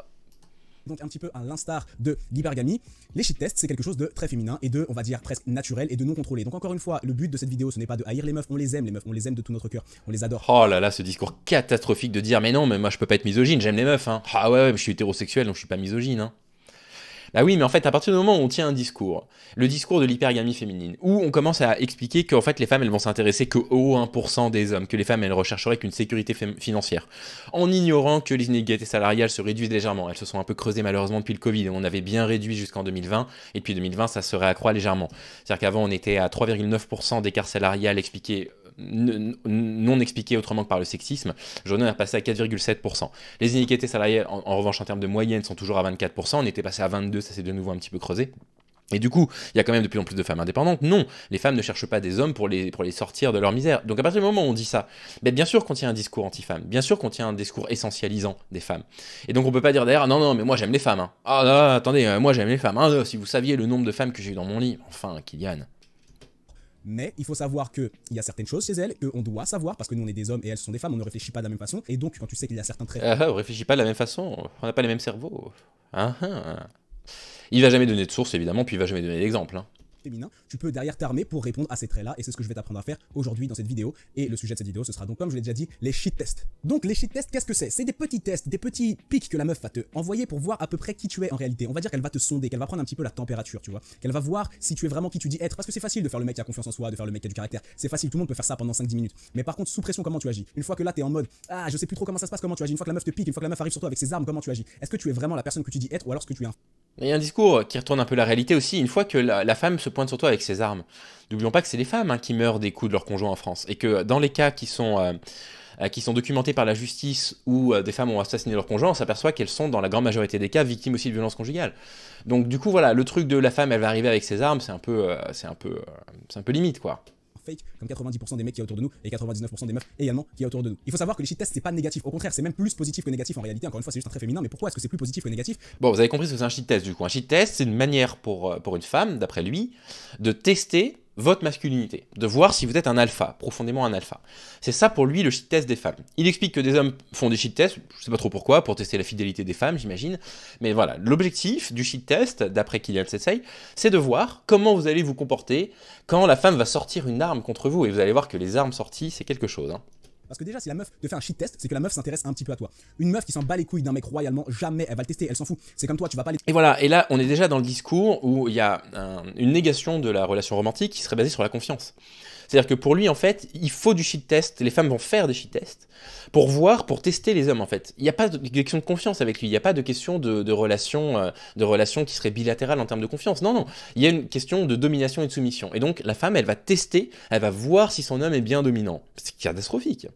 Donc un petit peu à l'instar de l'hypergamie, les shit tests c'est quelque chose de très féminin et de, on va dire, presque naturel et de non contrôlé. Donc encore une fois, le but de cette vidéo ce n'est pas de haïr les meufs, on les aime les meufs, on les aime de tout notre cœur, on les adore. Oh là là, ce discours catastrophique de dire mais non, mais moi je peux pas être misogyne, j'aime les meufs. Hein. Ah ouais, je suis hétérosexuel donc je suis pas misogyne. Hein. Bah oui, mais en fait, à partir du moment où on tient un discours, le discours de l'hypergamie féminine, où on commence à expliquer qu'en fait, les femmes, elles vont s'intéresser que 1% des hommes, que les femmes, elles rechercheraient qu'une sécurité financière, en ignorant que les inégalités salariales se réduisent légèrement. Elles se sont un peu creusées malheureusement depuis le Covid. On avait bien réduit jusqu'en 2020, et depuis 2020, ça se réaccroît légèrement. C'est-à-dire qu'avant, on était à 3,9% d'écart salarial expliqué non expliqué autrement que par le sexisme, Jonan est passé à 4,7%. Les inégalités salariales, en, revanche, en termes de moyenne, sont toujours à 24%. On était passé à 22%, ça s'est de nouveau un petit peu creusé. Et du coup, il y a quand même de plus en plus de femmes indépendantes. Non, les femmes ne cherchent pas des hommes pour les, pour les sortir de leur misère. Donc à partir du moment où on dit ça, ben bien sûr qu'on tient un discours anti femmes bien sûr qu'on tient un discours essentialisant des femmes. Et donc on peut pas dire d'ailleurs, ah non, non, mais moi j'aime les femmes. Hein. Ah là, ah, attendez, euh, moi j'aime les femmes. Hein. Si vous saviez le nombre de femmes que j'ai eu dans mon lit, enfin, Kylian mais il faut savoir qu'il y a certaines choses chez elles on doit savoir, parce que nous on est des hommes et elles sont des femmes, on ne réfléchit pas de la même façon, et donc quand tu sais qu'il y a certains traits... Ah, ah on réfléchit pas de la même façon, on n'a pas les mêmes cerveaux. Ah, ah. Il va jamais donner de source évidemment, puis il va jamais donner d'exemple. Hein féminin, tu peux derrière t'armer pour répondre à ces traits-là, et c'est ce que je vais t'apprendre à faire aujourd'hui dans cette vidéo. Et le sujet de cette vidéo, ce sera donc, comme je l'ai déjà dit, les shit tests. Donc les shit tests, qu'est-ce que c'est C'est des petits tests, des petits pics que la meuf va te envoyer pour voir à peu près qui tu es en réalité. On va dire qu'elle va te sonder, qu'elle va prendre un petit peu la température, tu vois, qu'elle va voir si tu es vraiment qui tu dis être, parce que c'est facile de faire le mec qui a confiance en soi, de faire le mec qui a du caractère, c'est facile, tout le monde peut faire ça pendant 5-10 minutes. Mais par contre, sous pression, comment tu agis Une fois que là, t'es en mode, ah, je sais plus trop comment ça se passe, comment tu agis, une fois que la meuf te pique, une fois que la meuf arrive sur avec ses armes, comment tu agis Est-ce que tu es vraiment la personne que tu dis être, ou alors que tu es il y a un discours qui retourne un peu la réalité aussi, une fois que la, femme se pointe sur toi avec ses armes. N'oublions pas que c'est les femmes hein, qui meurent des coups de leur conjoint en France, et que dans les cas qui sont... documentés euh, euh, qui sont par la justice où euh, des femmes ont assassiné leur conjoint, on s'aperçoit qu'elles sont dans la grande majorité des cas victimes aussi de violences conjugales. Donc du coup voilà, le truc de la femme elle va arriver avec ses armes, un c'est un peu limite quoi comme 90% des mecs qui est autour de nous et 99% des meufs également qui est autour de nous. Il faut savoir que les shit tests, c'est pas négatif. Au contraire, c'est même plus positif que négatif en réalité. Encore une fois, c'est juste un trait féminin, mais pourquoi est-ce que c'est plus positif que négatif Bon, vous avez compris ce que c'est un shit test du coup. Un shit test, c'est une manière pour, euh, pour une femme, d'après lui, de tester votre masculinité, de voir si vous êtes un alpha, profondément un alpha. C'est ça pour lui le shit test des femmes. Il explique que des hommes font des shit tests, je sais pas trop pourquoi, pour tester la fidélité des femmes, j'imagine, mais voilà, l'objectif du shit test, d'après Kylian Setsay, c'est de voir comment vous allez vous comporter quand la femme va sortir une arme contre vous, et vous allez voir que les armes sorties, c'est quelque chose. Hein. Parce que déjà, si la meuf te fait un shit test, c'est que la meuf s'intéresse un petit peu à toi. Une meuf qui s'en bat les couilles d'un mec royalement, jamais elle va le tester, elle s'en fout. C'est comme toi, tu vas pas les. Et voilà, et là, on est déjà dans le discours où il y a une négation de la relation romantique qui serait basée sur la confiance. C'est-à-dire que pour lui, en fait, il faut du shit test, les femmes vont faire des shit tests pour voir, pour tester les hommes, en fait. Il n'y a pas de question de confiance avec lui, il n'y a pas de question de, relation, euh, de relation qui serait bilatérale en termes de confiance. Non, non, il y a une question de domination et de soumission. Et donc, la femme, elle va tester, elle va voir si son homme est bien dominant. C'est catastrophique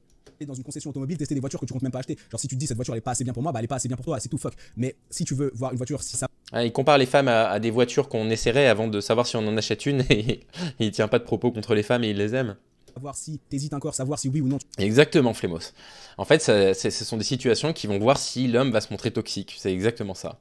dans une concession automobile, tester des voitures que tu comptes même pas acheter. Genre, si tu te dis cette voiture elle est pas assez bien pour moi, bah elle est pas assez bien pour toi, c'est tout fuck. Mais si tu veux voir une voiture, si ça. Ah, il compare les femmes à, des voitures qu'on essaierait avant de savoir si on en achète une (laughs) et il tient pas de propos contre les femmes et il les aime savoir si t'hésites encore, savoir si oui ou non. Exactement, Flémos. En fait, ça, ce sont des situations qui vont voir si l'homme va se montrer toxique. C'est exactement ça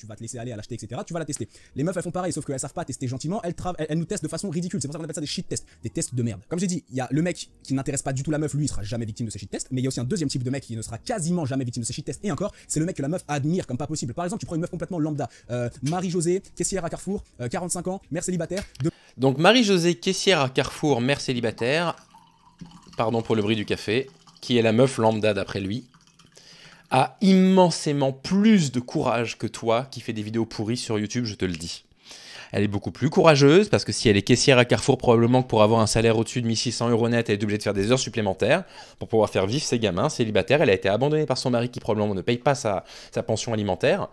tu vas te laisser aller à l'acheter, etc. Tu vas la tester. Les meufs, elles font pareil, sauf qu'elles savent pas tester gentiment, elles, nous testent de façon ridicule. C'est pour ça qu'on appelle ça des shit tests, des tests de merde. Comme j'ai dit, il y a le mec qui n'intéresse pas du tout la meuf, lui, il sera jamais victime de ces shit tests. Mais il y a aussi un deuxième type de mec qui ne sera quasiment jamais victime de ces shit tests. Et encore, c'est le mec que la meuf admire comme pas possible. Par exemple, tu prends une meuf complètement lambda, euh, Marie-Josée, caissière à Carrefour, 45 euh, ans, mère célibataire. Donc Marie-Josée, caissière à Carrefour, mère célibataire. Pardon pour le bruit du café qui est la meuf lambda d'après lui a immensément plus de courage que toi qui fais des vidéos pourries sur YouTube, je te le dis. Elle est beaucoup plus courageuse parce que si elle est caissière à Carrefour, probablement que pour avoir un salaire au-dessus de 1600 euros net, elle est obligée de faire des heures supplémentaires pour pouvoir faire vivre ses gamins célibataires. Elle a été abandonnée par son mari qui probablement ne paye pas sa, pension alimentaire.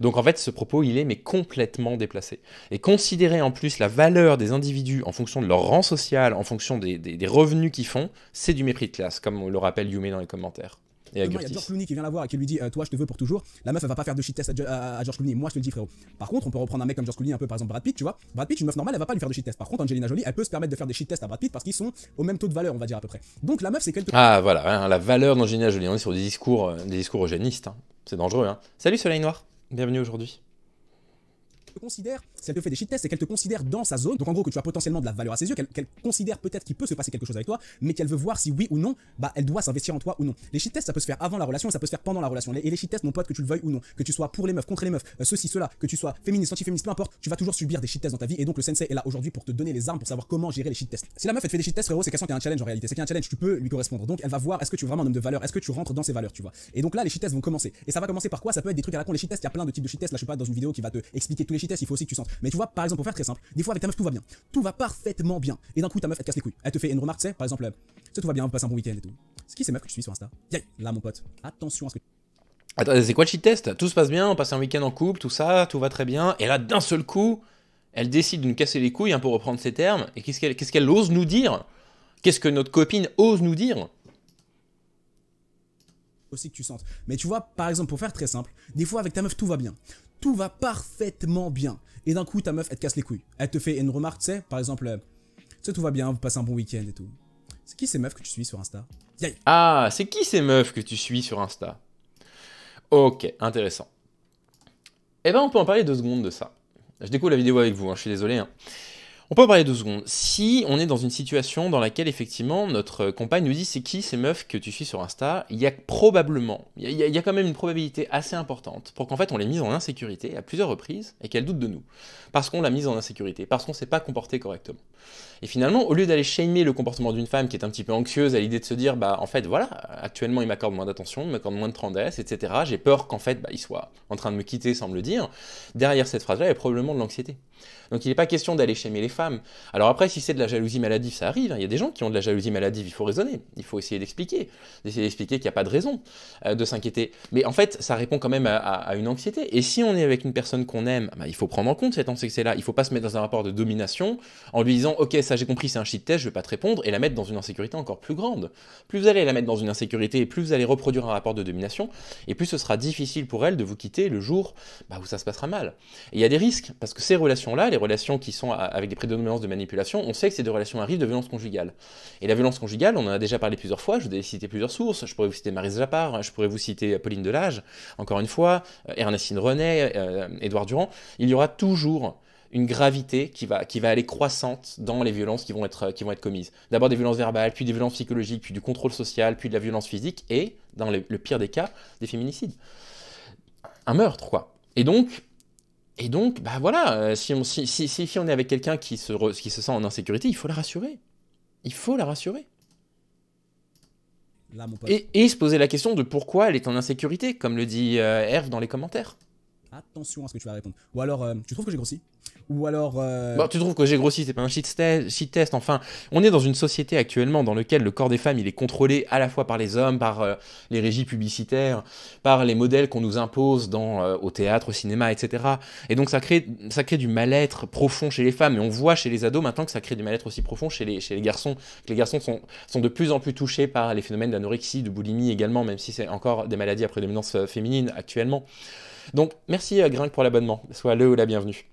Donc en fait, ce propos, il est mais complètement déplacé. Et considérer en plus la valeur des individus en fonction de leur rang social, en fonction des, revenus qu'ils font, c'est du mépris de classe, comme on le rappelle Yume dans les commentaires et Il y a George Clooney qui vient la voir et qui lui dit euh, Toi, je te veux pour toujours. La meuf, elle va pas faire de shit test à, George Clooney. Moi, je te le dis, frérot. Par contre, on peut reprendre un mec comme George Clooney, un peu par exemple Brad Pitt, tu vois. Brad Pitt, une meuf normale, elle va pas lui faire de shit test. Par contre, Angelina Jolie, elle peut se permettre de faire des shit tests à Brad Pitt parce qu'ils sont au même taux de valeur, on va dire à peu près. Donc la meuf, c'est quelque Ah, voilà, hein, la valeur d'Angelina Jolie. On est sur des discours, euh, des discours eugénistes. Hein. C'est dangereux. Hein. Salut, Soleil Noir. Bienvenue aujourd'hui considère, si elle te fait des shit tests, c'est qu'elle te considère dans sa zone. Donc en gros que tu as potentiellement de la valeur à ses yeux, qu'elle considère peut-être qu'il peut se passer quelque chose avec toi, mais qu'elle veut voir si oui ou non, bah elle doit s'investir en toi ou non. Les shit tests, ça peut se faire avant la relation, ça peut se faire pendant la relation. Et les shit tests, mon pote, que tu le veuilles ou non, que tu sois pour les meufs, contre les meufs, euh, ceci, cela, que tu sois féministe, anti-féministe, peu importe, tu vas toujours subir des shit tests dans ta vie. Et donc le sensei est là aujourd'hui pour te donner les armes pour savoir comment gérer les shit tests. Si la meuf elle fait des shit tests, frérot, c'est qu'elle sent qu'il y un challenge en réalité, c'est qu'il y a un challenge, tu peux lui correspondre. Donc elle va voir est-ce que tu es vraiment un homme de valeur, est-ce que tu rentres dans ses valeurs, tu vois. Et donc là, les shit tests vont commencer. Et ça va commencer par Ça peut être Les il plein de de dans une vidéo qui va te expliquer tous les il faut aussi que tu sentes. Mais tu vois, par exemple, pour faire très simple, des fois avec ta meuf, tout va bien. Tout va parfaitement bien. Et d'un coup, ta meuf, elle te casse les couilles. Elle te fait une remarque, tu sais, par exemple, ça euh, tout va bien, on passe un bon week-end et tout. C'est qui ces meufs que tu suis sur Insta Yay, Là, mon pote, attention à ce que. Attends, c'est quoi le cheat test Tout se passe bien, on passe un week-end en couple, tout ça, tout va très bien. Et là, d'un seul coup, elle décide de nous casser les couilles, hein, pour reprendre ses termes. Et qu'est-ce qu'elle, qu'est-ce qu'elle ose nous dire Qu'est-ce que notre copine ose nous dire aussi que tu sentes. Mais tu vois, par exemple, pour faire très simple, des fois avec ta meuf tout va bien tout va parfaitement bien. Et d'un coup, ta meuf, elle te casse les couilles. Elle te fait une remarque, tu sais, par exemple, euh, tu sais, tout va bien, vous passez un bon week-end et tout. C'est qui ces meufs que tu suis sur Insta Yay. Ah, c'est qui ces meufs que tu suis sur Insta Ok, intéressant. Eh ben, on peut en parler deux secondes de ça. Je découvre la vidéo avec vous, hein, je suis désolé. Hein. On peut parler deux secondes. Si on est dans une situation dans laquelle effectivement notre compagne nous dit c'est qui ces meufs que tu suis sur Insta, il y a probablement, il y, a, quand même une probabilité assez importante pour qu'en fait on l'ait mise en insécurité à plusieurs reprises et qu'elle doute de nous. Parce qu'on l'a mise en insécurité, parce qu'on ne s'est pas comporté correctement. Et finalement, au lieu d'aller shamer le comportement d'une femme qui est un petit peu anxieuse à l'idée de se dire, bah en fait, voilà, actuellement il m'accorde moins d'attention, il m'accorde moins de tendresse, etc. J'ai peur qu'en fait, bah, il soit en train de me quitter sans me le dire. Derrière cette phrase-là, il y a probablement de l'anxiété. Donc il n'est pas question d'aller shamer les femmes. Alors après, si c'est de la jalousie maladive, ça arrive. Hein. Il y a des gens qui ont de la jalousie maladive, il faut raisonner, il faut essayer d'expliquer, d'essayer d'expliquer qu'il n'y a pas de raison euh, de s'inquiéter. Mais en fait, ça répond quand même à, une anxiété. Et si on est avec une personne qu'on aime, bah, il faut prendre en compte cette anxiété-là. Il ne faut pas se mettre dans un rapport de domination en lui disant ok ça j'ai compris c'est un cheat test, je vais pas te répondre et la mettre dans une insécurité encore plus grande. Plus vous allez la mettre dans une insécurité plus vous allez reproduire un rapport de domination et plus ce sera difficile pour elle de vous quitter le jour bah, où ça se passera mal. Et il y a des risques parce que ces relations là, les relations qui sont avec des prédominances de manipulation, on sait que c'est des relations à risque de violence conjugale. Et la violence conjugale, on en a déjà parlé plusieurs fois, je vous ai cité plusieurs sources, je pourrais vous citer Marise japard je pourrais vous citer Pauline Delage, encore une fois, euh, Ernestine René, euh, Édouard Durand, il y aura toujours une gravité qui va, qui va aller croissante dans les violences qui vont être, qui vont être commises. D'abord des violences verbales, puis des violences psychologiques, puis du contrôle social, puis de la violence physique, et, dans le, pire des cas, des féminicides. Un meurtre, quoi. Et donc, et donc bah voilà, euh, si on, si, si, si on est avec quelqu'un qui se, qui se sent en insécurité, il faut la rassurer. Il faut la rassurer. Et, se poser la question de pourquoi elle est en insécurité, comme le dit euh, Herve dans les commentaires. Attention à ce que tu vas répondre. Ou alors, euh, tu trouves que j'ai grossi Ou alors. Euh, bah, tu trouves que j'ai grossi, c'est pas un shit, test. Enfin, on est dans une société actuellement dans laquelle le corps des femmes, il est contrôlé à la fois par les hommes, par euh, les régies publicitaires, par les modèles qu'on nous impose dans, au théâtre, au cinéma, etc. Et donc, ça crée, ça crée du mal-être profond chez les femmes. Et on voit chez les ados maintenant que ça crée du mal-être aussi profond chez les, chez les garçons. Que les garçons sont, sont de plus en plus touchés par les phénomènes d'anorexie, de boulimie également, même si c'est encore des maladies à prédominance féminine actuellement. Donc merci à euh, Gring pour l'abonnement, soit le ou la bienvenue.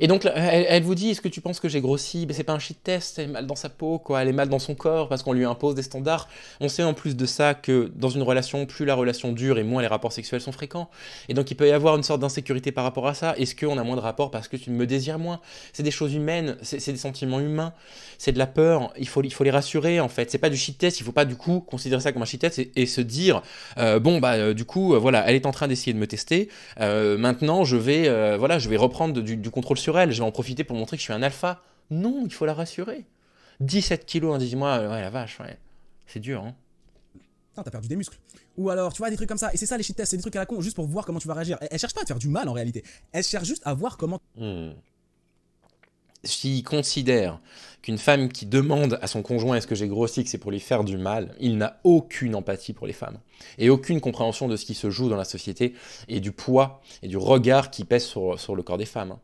Et donc, elle, vous dit Est-ce que tu penses que j'ai grossi Mais c'est pas un shit test, elle est mal dans sa peau, quoi. Elle est mal dans son corps parce qu'on lui impose des standards. On sait en plus de ça que dans une relation, plus la relation dure et moins les rapports sexuels sont fréquents. Et donc, il peut y avoir une sorte d'insécurité par rapport à ça. Est-ce qu'on a moins de rapports parce que tu me désires moins C'est des choses humaines, c'est des sentiments humains, c'est de la peur. Il faut, il faut les rassurer, en fait. C'est pas du shit test, il faut pas du coup considérer ça comme un shit test et, se dire euh, Bon, bah, euh, du coup, euh, voilà, elle est en train d'essayer de me tester. maintenant, je vais, voilà, je vais reprendre du, du contrôle je vais en profiter pour montrer que je suis un alpha. Non, il faut la rassurer. 17 kilos en hein, 18 mois, ouais, la vache, ouais. C'est dur, hein. T'as perdu des muscles. Ou alors, tu vois, des trucs comme ça. Et c'est ça les shit tests, c'est des trucs à la con, juste pour voir comment tu vas réagir. Elle, cherche pas à te faire du mal en réalité. Elle cherche juste à voir comment. Hmm. S'il considère qu'une femme qui demande à son conjoint est-ce que j'ai grossi, que c'est pour lui faire du mal, il n'a aucune empathie pour les femmes et aucune compréhension de ce qui se joue dans la société et du poids et du regard qui pèse sur le corps des femmes. Hein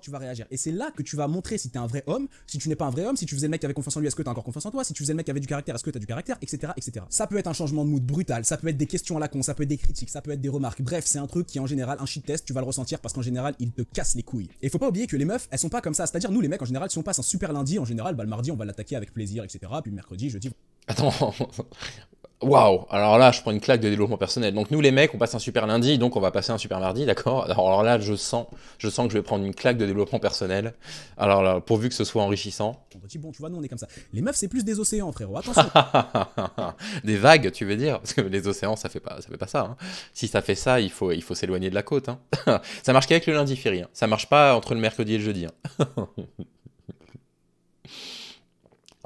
tu vas réagir. Et c'est là que tu vas montrer si t'es un vrai homme, si tu n'es pas un vrai homme, si tu faisais le mec qui avait confiance en lui, est-ce que t'as encore confiance en toi, si tu faisais le mec qui avait du caractère, est-ce que t'as du caractère, etc., etc. Ça peut être un changement de mood brutal, ça peut être des questions à la con, ça peut être des critiques, ça peut être des remarques. Bref, c'est un truc qui en général, un shit test, tu vas le ressentir parce qu'en général, il te casse les couilles. Et faut pas oublier que les meufs, elles sont pas comme ça. C'est-à-dire, nous les mecs, en général, si on passe un super lundi, en général, bah le mardi, on va l'attaquer avec plaisir, etc. Puis mercredi, je dis Attends, Waouh Alors là, je prends une claque de développement personnel. Donc nous, les mecs, on passe un super lundi, donc on va passer un super mardi, d'accord alors, là, je sens, je sens que je vais prendre une claque de développement personnel. Alors là, pourvu que ce soit enrichissant. Bon, bah, tu vois, nous, on est comme ça. Les meufs, c'est plus des océans, frérot. Attention. (laughs) des vagues, tu veux dire Parce que les océans, ça fait pas, ça fait pas ça. Hein. Si ça fait ça, il faut, il faut s'éloigner de la côte. Hein. (laughs) ça marche qu'avec le lundi, Ferry. Hein. Ça marche pas entre le mercredi et le jeudi. (laughs)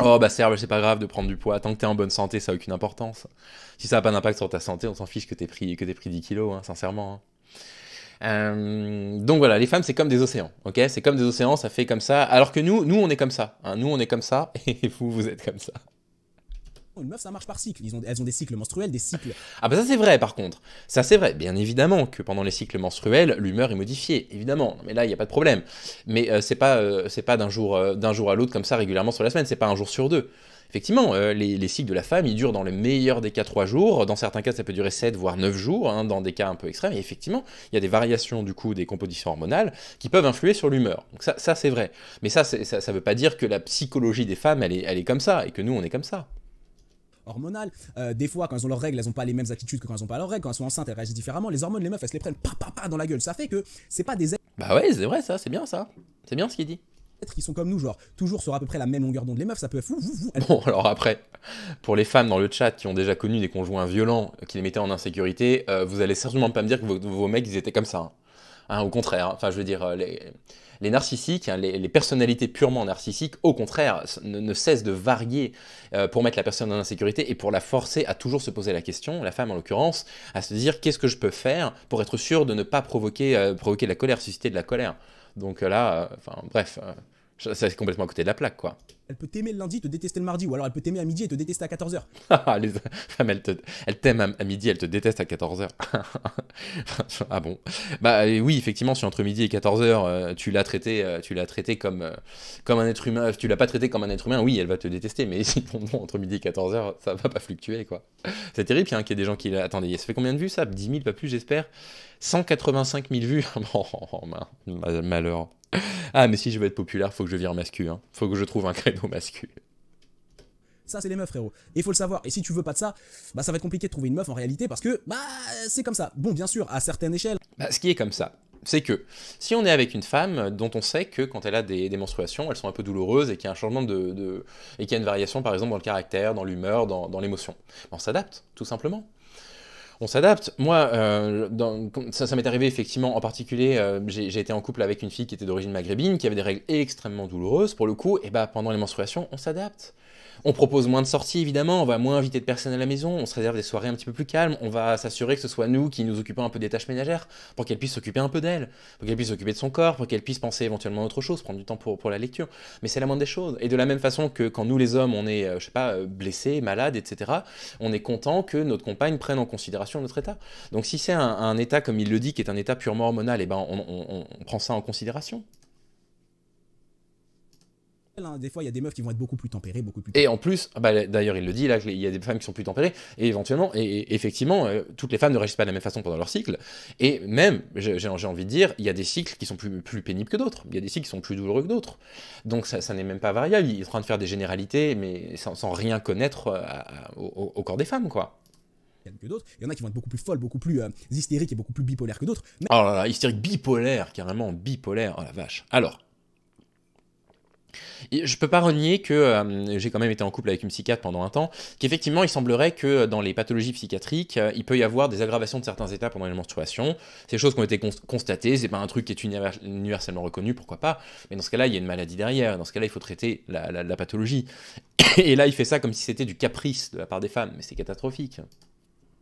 Oh bah c'est pas grave de prendre du poids, tant que t'es en bonne santé, ça n'a aucune importance. Si ça n'a pas d'impact sur ta santé, on s'en fiche que t'es pris, pris 10 kilos, hein, sincèrement. Hein. Euh, donc voilà, les femmes c'est comme des océans, ok C'est comme des océans, ça fait comme ça. Alors que nous, nous on est comme ça, hein. nous on est comme ça (laughs) et vous vous êtes comme ça. Oh, une meuf, ça marche par cycle. elles ont des cycles menstruels, des cycles. Ah, bah ça, c'est vrai, par contre. Ça, c'est vrai. Bien évidemment que pendant les cycles menstruels, l'humeur est modifiée. Évidemment. mais là, il n'y a pas de problème. Mais euh, c'est pas, euh, pas d'un jour, euh, jour à l'autre comme ça régulièrement sur la semaine. C'est pas un jour sur deux. Effectivement, les, les, cycles de la femme, ils durent dans le meilleur des cas trois jours. Dans certains cas, ça peut durer 7 voire 9 jours, hein, dans des cas un peu extrêmes. Et effectivement, il y a des variations du coup des compositions hormonales qui peuvent influer sur l'humeur. Donc ça, c'est vrai. Mais ça, ça ne veut pas dire que la psychologie des femmes, elle est comme ça et que nous, on est comme ça hormonales. Euh, des fois, quand elles ont leurs règles, elles n'ont pas les mêmes attitudes que quand elles n'ont pas leurs règles. Quand elles sont enceintes, elles réagissent différemment. Les hormones, les meufs, elles se les prennent pa, pa, pa dans la gueule. Ça fait que c'est pas des Bah ouais, c'est vrai ça, c'est bien ça. C'est bien ce qu'il dit qui sont comme nous, genre toujours sur à peu près la même longueur d'onde. Les meufs, ça peut être fou. Bon, alors après, pour les femmes dans le chat qui ont déjà connu des conjoints violents qui les mettaient en insécurité, euh, vous allez certainement pas me dire que vos, mecs ils étaient comme ça. Hein. Hein, au contraire, hein. enfin je veux dire, euh, les, narcissiques, hein, les, personnalités purement narcissiques, au contraire, ne, cessent de varier euh, pour mettre la personne en insécurité et pour la forcer à toujours se poser la question, la femme en l'occurrence, à se dire qu'est-ce que je peux faire pour être sûr de ne pas provoquer, euh, provoquer de la colère, susciter de la colère. Donc là, enfin bref. Ça C'est complètement à côté de la plaque, quoi. Elle peut t'aimer le lundi, te détester le mardi, ou alors elle peut t'aimer à midi et te détester à 14h. (laughs) Ah, les femmes, elles, à midi, elle te déteste à 14h. (laughs) ah bon Bah oui, effectivement, si entre midi et 14h, euh, tu l'as traité, euh, tu l'as traité comme, euh, comme un être humain, tu l'as pas traité comme un être humain, oui, elle va te détester, mais (laughs) si entre midi et 14h, ça va pas fluctuer, quoi. C'est terrible hein, qu'il y ait des gens qui... Attendez, ça fait combien de vues, ça 10 000, pas plus, j'espère 185 000 vues. oh, oh, oh malheur. (laughs) Ah, mais si je veux être populaire, faut que je vire mascu. Hein. Faut que je trouve un créneau masculin. Ça, c'est les meufs, frérot. Et faut le savoir. Et si tu veux pas de ça, bah, ça va être compliqué de trouver une meuf en réalité parce que, bah, c'est comme ça. Bon, bien sûr, à certaines échelles. Bah, ce qui est comme ça, c'est que si on est avec une femme dont on sait que quand elle a des, des menstruations, elles sont un peu douloureuses et qu'il y a un changement de. et qu'il y a une variation, par exemple, dans le caractère, dans l'humeur, dans l'émotion, bah, on s'adapte, tout simplement on s'adapte. Moi, euh, ça, m'est arrivé effectivement, en particulier, euh, j'ai été en couple avec une fille qui était d'origine maghrébine, qui avait des règles extrêmement douloureuses. Pour le coup, et bah, pendant les menstruations, on s'adapte. On propose moins de sorties, évidemment, on va moins inviter de personnes à la maison, on se réserve des soirées un petit peu plus calmes, on va s'assurer que ce soit nous qui nous occupons un peu des tâches ménagères, pour qu'elle puisse s'occuper un peu d'elle, pour qu'elle puisse s'occuper de son corps, pour qu'elle puisse penser éventuellement à autre chose, prendre du temps pour, la lecture. Mais c'est la moindre des choses. Et de la même façon que quand nous les hommes, on est, euh, je sais pas, euh, blessés, malades, etc., on est content que notre compagne prenne en considération notre état. Donc si c'est un, état, comme il le dit, qui est un état purement hormonal, et eh ben on prend ça en considération. Hein, des fois, il y a des meufs qui vont être beaucoup plus tempérées, beaucoup plus. Et en plus, ah bah, d'ailleurs, il le dit là, il y a des femmes qui sont plus tempérées, et éventuellement, et, effectivement, euh, toutes les femmes ne réagissent pas de la même façon pendant leur cycle. Et même, j'ai envie de dire, il y a des cycles qui sont plus, pénibles que d'autres. Il y a des cycles qui sont plus douloureux que d'autres. Donc ça, n'est même pas variable. Il est en train de faire des généralités, mais sans, rien connaître euh, au, corps des femmes, quoi d'autres. Il y en a qui vont être beaucoup plus folles, beaucoup plus euh, hystériques et beaucoup plus bipolaires que d'autres. Oh là là, hystérique bipolaire, carrément bipolaire. Oh la vache. Alors, je peux pas renier que euh, j'ai quand même été en couple avec une psychiatre pendant un temps, qu'effectivement il semblerait que dans les pathologies psychiatriques, euh, il peut y avoir des aggravations de certains états pendant les menstruations. Ces choses qui ont été constatées, c'est pas un truc qui est universellement reconnu, pourquoi pas, mais dans ce cas-là il y a une maladie derrière, dans ce cas-là il faut traiter la, pathologie. (coughs) Et là il fait ça comme si c'était du caprice de la part des femmes, mais c'est catastrophique.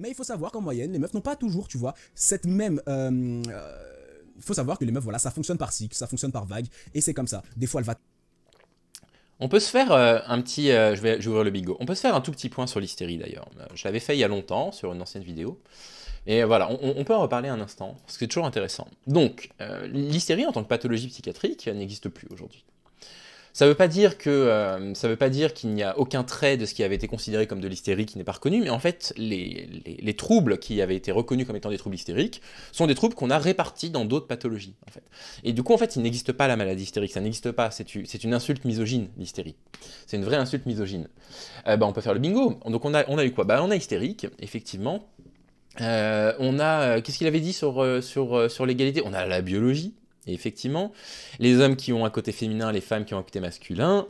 Mais il faut savoir qu'en moyenne, les meufs n'ont pas toujours, tu vois, cette même... Il euh, faut savoir que les meufs, voilà, ça fonctionne par cycle, ça fonctionne par vague, et c'est comme ça. Des fois, elle va on peut se faire euh, un petit... Euh, je, vais, le bigot. On peut se faire un tout petit point sur l'hystérie d'ailleurs. Euh, je l'avais fait il y a longtemps sur une ancienne vidéo. Et voilà, on, on peut en reparler un instant, parce que c'est toujours intéressant. Donc, l'hystérie en tant que pathologie psychiatrique n'existe plus aujourd'hui. Ça ne veut pas dire que euh, ça veut pas dire qu'il n'y a aucun trait de ce qui avait été considéré comme de l'hystérie qui n'est pas reconnu, mais en fait, les, les, troubles qui avaient été reconnus comme étant des troubles hystériques sont des troubles qu'on a répartis dans d'autres pathologies, en fait. Et du coup, en fait, il n'existe pas la maladie hystérique, ça n'existe pas. C'est une insulte misogyne, l'hystérie. C'est une vraie insulte misogyne. Euh, bah, on peut faire le bingo. Donc on a, on a eu quoi bah, on a hystérique, effectivement. Euh, on a, qu'est-ce qu'il avait dit sur, sur, sur l'égalité On a la biologie, et effectivement, les hommes qui ont un côté féminin, les femmes qui ont un côté masculin,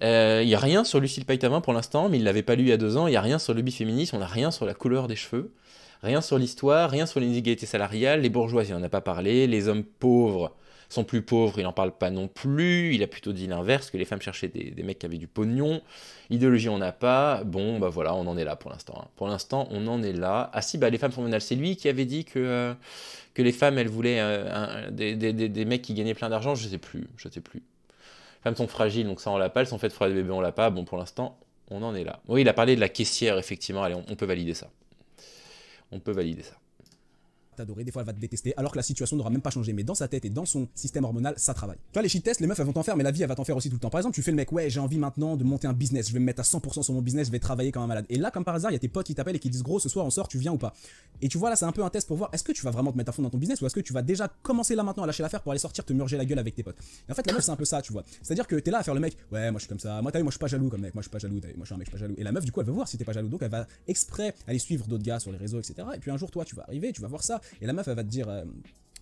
il euh, y n'y a rien sur Lucille Paitavin pour l'instant, mais il ne l'avait pas lu il y a deux ans. Il n'y a rien sur le biféminisme, on n'a rien sur la couleur des cheveux, rien sur l'histoire, rien sur l'inégalité salariale, les bourgeois, on n'en a pas parlé, les hommes pauvres, sont plus pauvres, il n'en parle pas non plus. Il a plutôt dit l'inverse, que les femmes cherchaient des, mecs qui avaient du pognon. Idéologie, on n'a pas. Bon, bah voilà, on en est là pour l'instant. Hein. Pour l'instant, on en est là. Ah si, bah les femmes sont C'est lui qui avait dit que, euh, que les femmes, elles voulaient euh, des, mecs qui gagnaient plein d'argent. Je sais plus, je sais plus. Les femmes sont fragiles, donc ça on l'a pas. Elles sont faites froid des bébés, on l'a pas. Bon, pour l'instant, on en est là. Oui, il a parlé de la caissière, effectivement. Allez, on peut valider ça. On peut valider ça t'adorer, des fois elle va te détester, alors que la situation n'aura même pas changé. Mais dans sa tête et dans son système hormonal, ça travaille. Tu vois, les shit tests, les meufs, elles vont t'en faire, mais la vie, elle va t'en faire aussi tout le temps. Par exemple, tu fais le mec, ouais, j'ai envie maintenant de monter un business, je vais me mettre à 100% sur mon business, je vais travailler comme un malade. Et là, comme par hasard, il y a tes potes qui t'appellent et qui disent, gros, ce soir on sort, tu viens ou pas. Et tu vois, là, c'est un peu un test pour voir, est-ce que tu vas vraiment te mettre à fond dans ton business ou est-ce que tu vas déjà commencer là maintenant à lâcher l'affaire pour aller sortir, te murger la gueule avec tes potes. en fait, la meuf, c'est un peu ça, tu vois. C'est-à-dire que t'es là à faire le mec, ouais, moi je suis comme ça, moi t'as moi je suis pas jaloux comme mec, moi je suis pas jaloux, moi je suis un mec, pas jaloux. Et la meuf, du coup, elle si donc exprès aller suivre d'autres gars les tu tu vas voir ça, et la meuf, elle va te dire. Euh,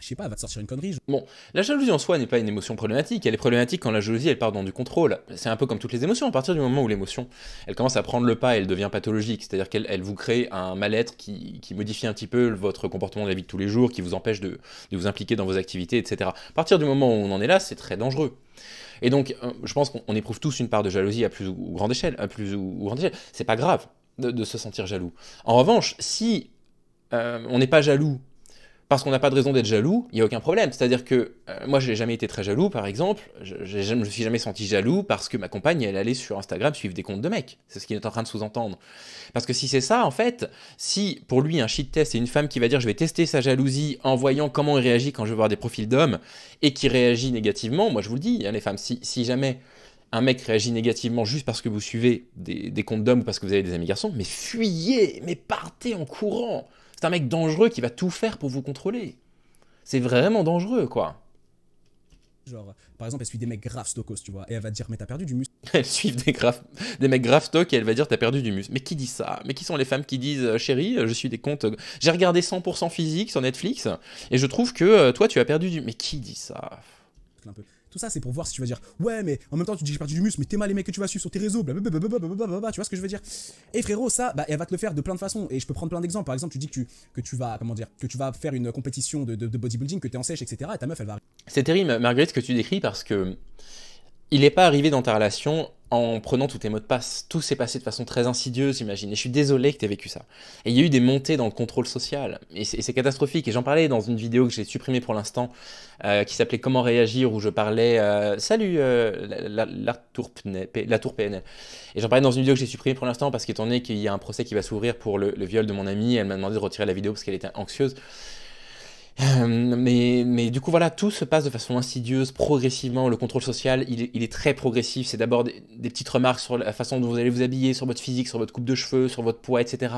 je sais pas, elle va te sortir une connerie. Bon, la jalousie en soi n'est pas une émotion problématique, elle est problématique quand la jalousie elle part dans du contrôle. C'est un peu comme toutes les émotions, à partir du moment où l'émotion elle commence à prendre le pas, elle devient pathologique, c'est-à-dire qu'elle vous crée un mal-être qui, qui, modifie un petit peu votre comportement de la vie de tous les jours, qui vous empêche de, de vous impliquer dans vos activités, etc. À partir du moment où on en est là, c'est très dangereux. Et donc, euh, je pense qu'on éprouve tous une part de jalousie à plus ou grande échelle, à plus ou, grande échelle. C'est pas grave de, se sentir jaloux. En revanche, si euh, on n'est pas jaloux parce qu'on n'a pas de raison d'être jaloux, il n'y a aucun problème. C'est-à-dire que euh, moi, je n'ai jamais été très jaloux, par exemple. Je ne me suis jamais senti jaloux parce que ma compagne, elle allait sur Instagram suivre des comptes de mecs. C'est ce qu'il est en train de sous-entendre. Parce que si c'est ça, en fait, si pour lui, un shit test, c'est une femme qui va dire je vais tester sa jalousie en voyant comment il réagit quand je vais voir des profils d'hommes et qui réagit négativement, moi, je vous le dis, hein, les femmes, si, jamais un mec réagit négativement juste parce que vous suivez des, des comptes d'hommes ou parce que vous avez des amis garçons, mais fuyez, mais partez en courant. C'est un mec dangereux qui va tout faire pour vous contrôler. C'est vraiment dangereux, quoi. Genre, par exemple, elle suit des mecs grave tu vois, et elle va dire, mais t'as perdu du muscle. (laughs) Elle suit des, des mecs grave stock et elle va dire, t'as perdu du muscle. Mais qui dit ça Mais qui sont les femmes qui disent, euh, chérie, euh, je suis des comptes. J'ai regardé 100% physique sur Netflix et je trouve que euh, toi, tu as perdu du. Mais qui dit ça tout ça, c'est pour voir si tu vas dire ouais, mais en même temps, tu dis j'ai perdu du muscle, mais t'es mal les mecs que tu vas suivre sur tes réseaux, blablabla. Tu vois ce que je veux dire Et frérot, ça, bah, elle va te le faire de plein de façons. Et je peux prendre plein d'exemples. Par exemple, tu dis que tu, que tu vas, comment dire, que tu vas faire une compétition de, bodybuilding, que t'es en sèche, etc. Et ta meuf, elle va. C'est terrible, Marguerite, ce que tu décris parce que il n'est pas arrivé dans ta relation en prenant tous tes mots de passe. Tout s'est passé de façon très insidieuse, imagine. Et je suis désolé que tu aies vécu ça. Et il y a eu des montées dans le contrôle social. Et c'est catastrophique. Et j'en parlais dans une vidéo que j'ai supprimée pour l'instant, euh, qui s'appelait Comment réagir, où je parlais... Euh, salut, euh, la, tour PNL. Et j'en parlais dans une vidéo que j'ai supprimée pour l'instant, parce qu'étant donné qu'il y a un procès qui va s'ouvrir pour le, le, viol de mon amie, elle m'a demandé de retirer la vidéo parce qu'elle était anxieuse. Euh, mais, mais du coup, voilà, tout se passe de façon insidieuse, progressivement. Le contrôle social, il, est très progressif. C'est d'abord des, petites remarques sur la façon dont vous allez vous habiller, sur votre physique, sur votre coupe de cheveux, sur votre poids, etc.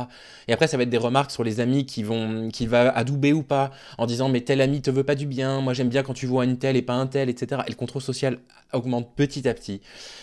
Et après, ça va être des remarques sur les amis qui vont, qui va adouber ou pas, en disant mais tel ami te veut pas du bien, moi j'aime bien quand tu vois une telle et pas un tel, etc. Et le contrôle social augmente petit à petit,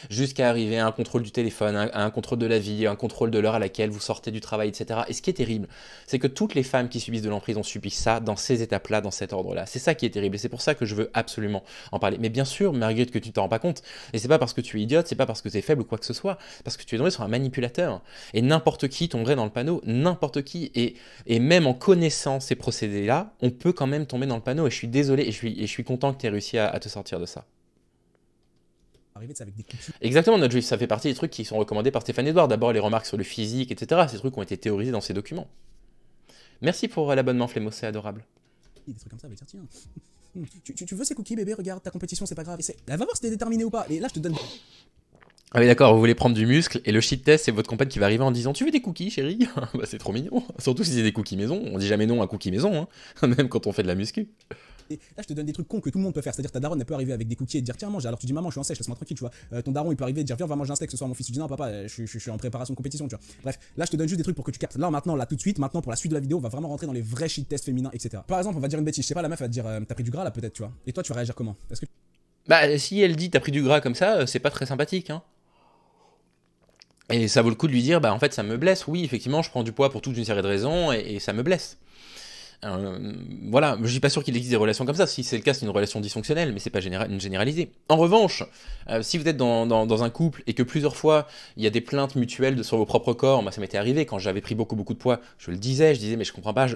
jusqu'à arriver à un contrôle du téléphone, à un contrôle de la vie, à un contrôle de l'heure à laquelle vous sortez du travail, etc. Et ce qui est terrible, c'est que toutes les femmes qui subissent de l'emprise, ont subi ça dans ces étapes là, dans cet ordre-là. C'est ça qui est terrible et c'est pour ça que je veux absolument en parler. Mais bien sûr, Marguerite, que tu t'en rends pas compte. Et c'est pas parce que tu es idiote, c'est pas parce que tu es faible ou quoi que ce soit, parce que tu es tombé sur un manipulateur. Et n'importe qui tomberait dans le panneau, n'importe qui. Et, et même en connaissant ces procédés-là, on peut quand même tomber dans le panneau. Et je suis désolé et je suis, et je suis content que tu aies réussi à, te sortir de ça. Avec des Exactement, notre juif, ça fait partie des trucs qui sont recommandés par Stéphane Edouard. D'abord les remarques sur le physique, etc. Ces trucs ont été théorisés dans ces documents. Merci pour euh, l'abonnement Flémo, adorable des trucs comme ça, (laughs) tu, veux ces cookies, bébé, regarde, ta compétition, c'est pas grave. Elle va voir si t'es déterminé ou pas. Et là, je te donne. Ah oui, d'accord, vous voulez prendre du muscle et le shit test, c'est votre compagne qui va arriver en disant Tu veux des cookies, chérie (laughs) bah, C'est trop mignon. Surtout si c'est des cookies maison. On dit jamais non à cookies maison, hein. (laughs) même quand on fait de la muscu là, je te donne des trucs cons que tout le monde peut faire. C'est-à-dire, ta daronne, elle peut arriver avec des cookies et dire tiens, mange. Alors tu dis maman, je suis en sèche, laisse-moi tranquille, tu vois. Euh, ton daron, il peut arriver et dire viens, va manger un steak ce soir, mon fils. Tu dis non, papa, euh, je, suis en préparation de compétition, tu vois. Bref, là, je te donne juste des trucs pour que tu captes. Là, maintenant, là, tout de suite, maintenant, pour la suite de la vidéo, on va vraiment rentrer dans les vrais shit tests féminins, etc. Par exemple, on va dire une bêtise. Je sais pas, la meuf, va te dire euh, t'as pris du gras là, peut-être, tu vois. Et toi, tu vas réagir comment que bah, si elle dit t'as pris du gras comme ça, c'est pas très sympathique, hein. Et ça vaut le coup de lui dire, bah en fait ça me blesse. Oui, effectivement, je prends du poids pour toute une série de raisons et ça me blesse. Euh, voilà, je suis pas sûr qu'il existe des relations comme ça. Si c'est le cas, c'est une relation dysfonctionnelle, mais c'est pas une généralisée En revanche, euh, si vous êtes dans, un couple et que plusieurs fois il y a des plaintes mutuelles de, sur vos propres corps, moi ça m'était arrivé quand j'avais pris beaucoup beaucoup de poids, je le disais, je disais mais je comprends pas, je,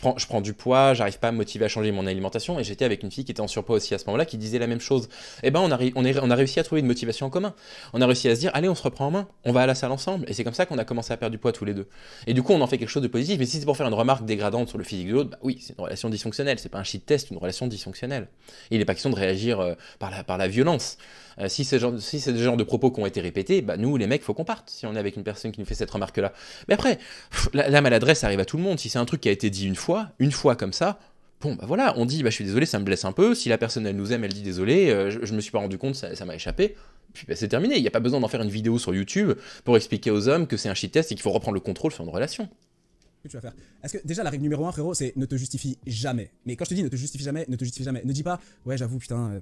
prends, je prends du poids, j'arrive pas à me motiver à changer mon alimentation, et j'étais avec une fille qui était en surpoids aussi à ce moment-là qui disait la même chose. Et eh ben on a, on, est, on a réussi à trouver une motivation en commun. On a réussi à se dire allez on se reprend en main, on va à la salle ensemble, et c'est comme ça qu'on a commencé à perdre du poids tous les deux. Et du coup on en fait quelque chose de positif. Mais si c'est pour faire une remarque dégradante sur le physique de bah oui, c'est une relation dysfonctionnelle. C'est pas un shit test, une relation dysfonctionnelle. Il n'est pas question de réagir euh, par, la, violence. Euh, si c'est si genre de propos qui ont été répétés, bah nous, les mecs, il faut qu'on parte si on est avec une personne qui nous fait cette remarque-là. Mais après, la, maladresse arrive à tout le monde. Si c'est un truc qui a été dit une fois, une fois comme ça, bon, bah voilà, on dit, bah, je suis désolé, ça me blesse un peu. Si la personne, elle nous aime, elle dit désolé, euh, je, ne me suis pas rendu compte, ça, m'a échappé puis c'est terminé. Il n'y a pas besoin d'en faire une vidéo sur YouTube pour expliquer aux hommes que c'est un shit test et qu'il faut reprendre le contrôle sur une relation que tu vas faire Est-ce que déjà la règle numéro 1 frérot c'est ne te justifie jamais. Mais quand je te dis ne te justifie jamais, ne te justifie jamais. Ne dis pas ouais j'avoue putain euh,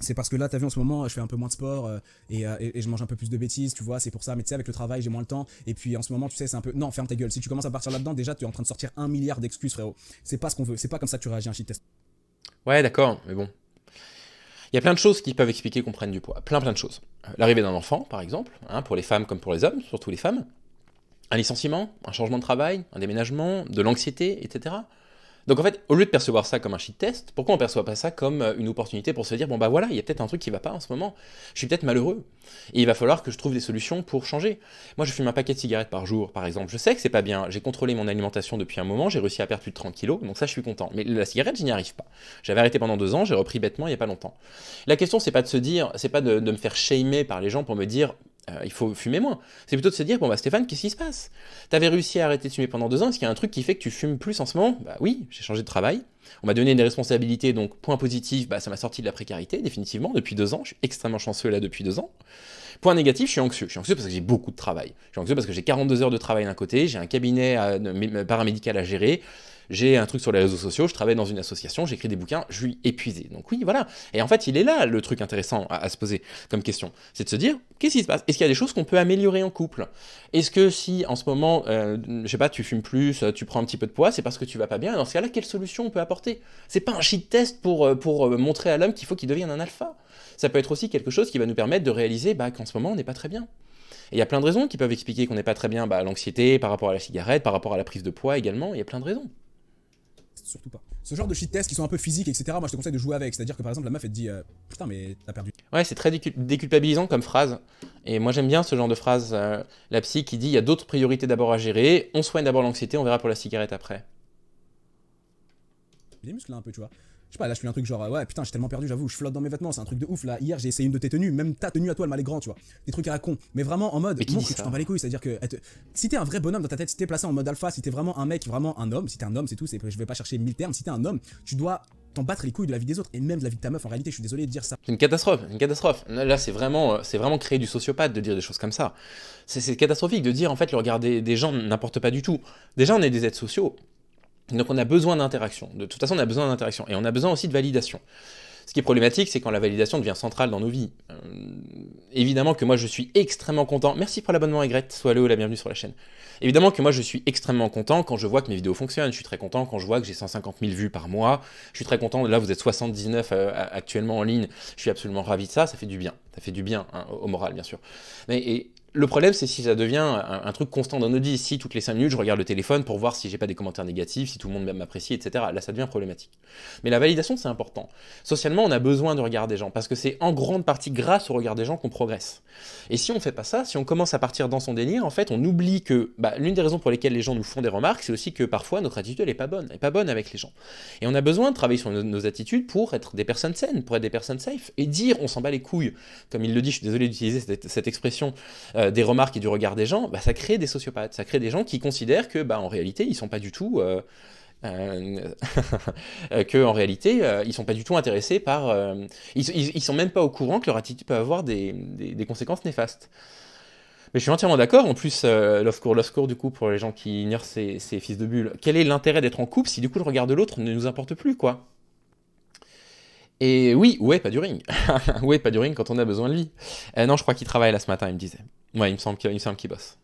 c'est parce que là t'as vu en ce moment je fais un peu moins de sport euh, euh, et, je mange un peu plus de bêtises tu vois c'est pour ça mais tu sais avec le travail j'ai moins le temps et puis en ce moment tu sais c'est un peu non ferme ta gueule si tu commences à partir là-dedans déjà tu es en train de sortir un milliard d'excuses frérot. C'est pas ce qu'on veut, c'est pas comme ça que tu réagis à un shit test. Ouais d'accord mais bon. Il y a plein de choses qui peuvent expliquer qu'on prenne du poids, plein plein de choses. L'arrivée d'un enfant par exemple, hein, pour les femmes comme pour les hommes, surtout les femmes un licenciement, un changement de travail, un déménagement, de l'anxiété, etc. Donc en fait, au lieu de percevoir ça comme un shit test, pourquoi on ne perçoit pas ça comme euh, une opportunité pour se dire bon bah voilà, il y a peut-être un truc qui va pas en ce moment, je suis peut-être malheureux, et il va falloir que je trouve des solutions pour changer. Moi je fume un paquet de cigarettes par jour par exemple, je sais que c'est pas bien, j'ai contrôlé mon alimentation depuis un moment, j'ai réussi à perdre plus de 30 kilos, donc ça je suis content, mais la cigarette je n'y arrive pas. J'avais arrêté pendant deux ans, j'ai repris bêtement il n'y a pas longtemps. La question c'est pas de se dire, c'est pas de, de me faire shamer par les gens pour me dire euh, il faut fumer moins. C'est plutôt de se dire, bon bah Stéphane, qu'est-ce qui se passe T'avais réussi à arrêter de fumer pendant deux ans, est-ce qu'il y a un truc qui fait que tu fumes plus en ce moment Bah oui, j'ai changé de travail, on m'a donné des responsabilités, donc point positif, bah ça m'a sorti de la précarité, définitivement, depuis deux ans, je suis extrêmement chanceux là depuis deux ans. Point négatif, je suis anxieux. Je suis anxieux parce que j'ai beaucoup de travail. Je suis anxieux parce que j'ai 42 heures de travail d'un côté, j'ai un cabinet euh, euh, paramédical à gérer, j'ai un truc sur les réseaux sociaux, je travaille dans une association, j'écris des bouquins, je suis épuisé. Donc oui, voilà. Et en fait, il est là le truc intéressant à, se poser comme question. C'est de se dire, qu'est-ce qui se passe Est-ce qu'il y a des choses qu'on peut améliorer en couple Est-ce que si en ce moment, euh, je sais pas, tu fumes plus, tu prends un petit peu de poids, c'est parce que tu vas pas bien Dans ce cas-là, quelle solution on peut apporter C'est pas un shit test pour, euh, pour euh, montrer à l'homme qu'il faut qu'il devienne un alpha. Ça peut être aussi quelque chose qui va nous permettre de réaliser bah, qu'en ce moment, on n'est pas très bien. Et il y a plein de raisons qui peuvent expliquer qu'on n'est pas très bien. Bah, l'anxiété par rapport à la cigarette, par rapport à la prise de poids également, il y a plein de raisons surtout pas. Ce genre de shit tests qui sont un peu physiques, etc., moi je te conseille de jouer avec. C'est-à-dire que par exemple, la meuf elle te dit euh, putain, mais t'as perdu. Ouais, c'est très déculpabilisant comme phrase. Et moi j'aime bien ce genre de phrase. Euh, la psy qui dit il y a d'autres priorités d'abord à gérer, on soigne d'abord l'anxiété, on verra pour la cigarette après. J'ai des muscles un peu, tu vois sais là je fais un truc genre, euh, ouais, putain, j'ai tellement perdu, j'avoue, je flotte dans mes vêtements, c'est un truc de ouf. Là, hier, j'ai essayé une de tes tenues, même ta tenue à toi, elle les grand, tu vois. Des trucs à la Mais vraiment en mode, tu t'en bats les couilles, c'est-à-dire que si t'es un vrai bonhomme dans ta tête, si t'es placé en mode alpha, si t'es vraiment un mec, vraiment un homme, si t'es un homme, c'est tout, je vais pas chercher mille termes, si t'es un homme, tu dois t'en battre les couilles de la vie des autres et même de la vie de ta meuf en réalité je suis désolé de dire ça c'est une catastrophe une catastrophe là c'est vraiment euh, c'est vraiment créer du sociopathe de dire des choses comme ça c'est catastrophique de dire en fait le regard des, gens n'importe pas du tout déjà on est des êtres sociaux donc on a besoin d'interaction. De toute façon, on a besoin d'interaction. Et on a besoin aussi de validation. Ce qui est problématique, c'est quand la validation devient centrale dans nos vies. Euh, évidemment que moi, je suis extrêmement content. Merci pour l'abonnement, Aigrette. Sois le ou la bienvenue sur la chaîne. Évidemment que moi, je suis extrêmement content quand je vois que mes vidéos fonctionnent. Je suis très content quand je vois que j'ai 150 000 vues par mois. Je suis très content. Là, vous êtes 79 euh, actuellement en ligne. Je suis absolument ravi de ça. Ça fait du bien. Ça fait du bien hein, au moral, bien sûr le problème, c'est si ça devient un, truc constant dans nos vies. Si toutes les cinq minutes, je regarde le téléphone pour voir si j'ai pas des commentaires négatifs, si tout le monde m'apprécie, etc. Là, ça devient problématique. Mais la validation, c'est important. Socialement, on a besoin de regard des gens parce que c'est en grande partie grâce au regard des gens qu'on progresse. Et si on fait pas ça, si on commence à partir dans son délire, en fait, on oublie que bah, l'une des raisons pour lesquelles les gens nous font des remarques, c'est aussi que parfois notre attitude, elle est pas bonne, est pas bonne avec les gens. Et on a besoin de travailler sur nos, attitudes pour être des personnes saines, pour être des personnes safe et dire on s'en bat les couilles, comme il le dit. Je suis désolé d'utiliser cette, expression. Euh, euh, des remarques et du regard des gens, bah, ça crée des sociopathes, ça crée des gens qui considèrent que, bah, en réalité, ils sont pas du tout, euh, euh, (laughs) que en réalité, ils sont pas du tout intéressés par, ils, ne sont même pas au courant que leur attitude peut avoir des, conséquences néfastes. Mais je suis entièrement d'accord. En plus, love court, love court, du coup, pour les gens qui ignorent ces, fils de bulle. quel est l'intérêt d'être en couple si du coup le regard de l'autre ne nous importe plus, quoi et oui, ouais, pas du ring. (laughs) ouais, pas du ring quand on a besoin de vie. non, je crois qu'il travaille là ce matin, il me disait. Ouais, il me semble qu'il qu bosse.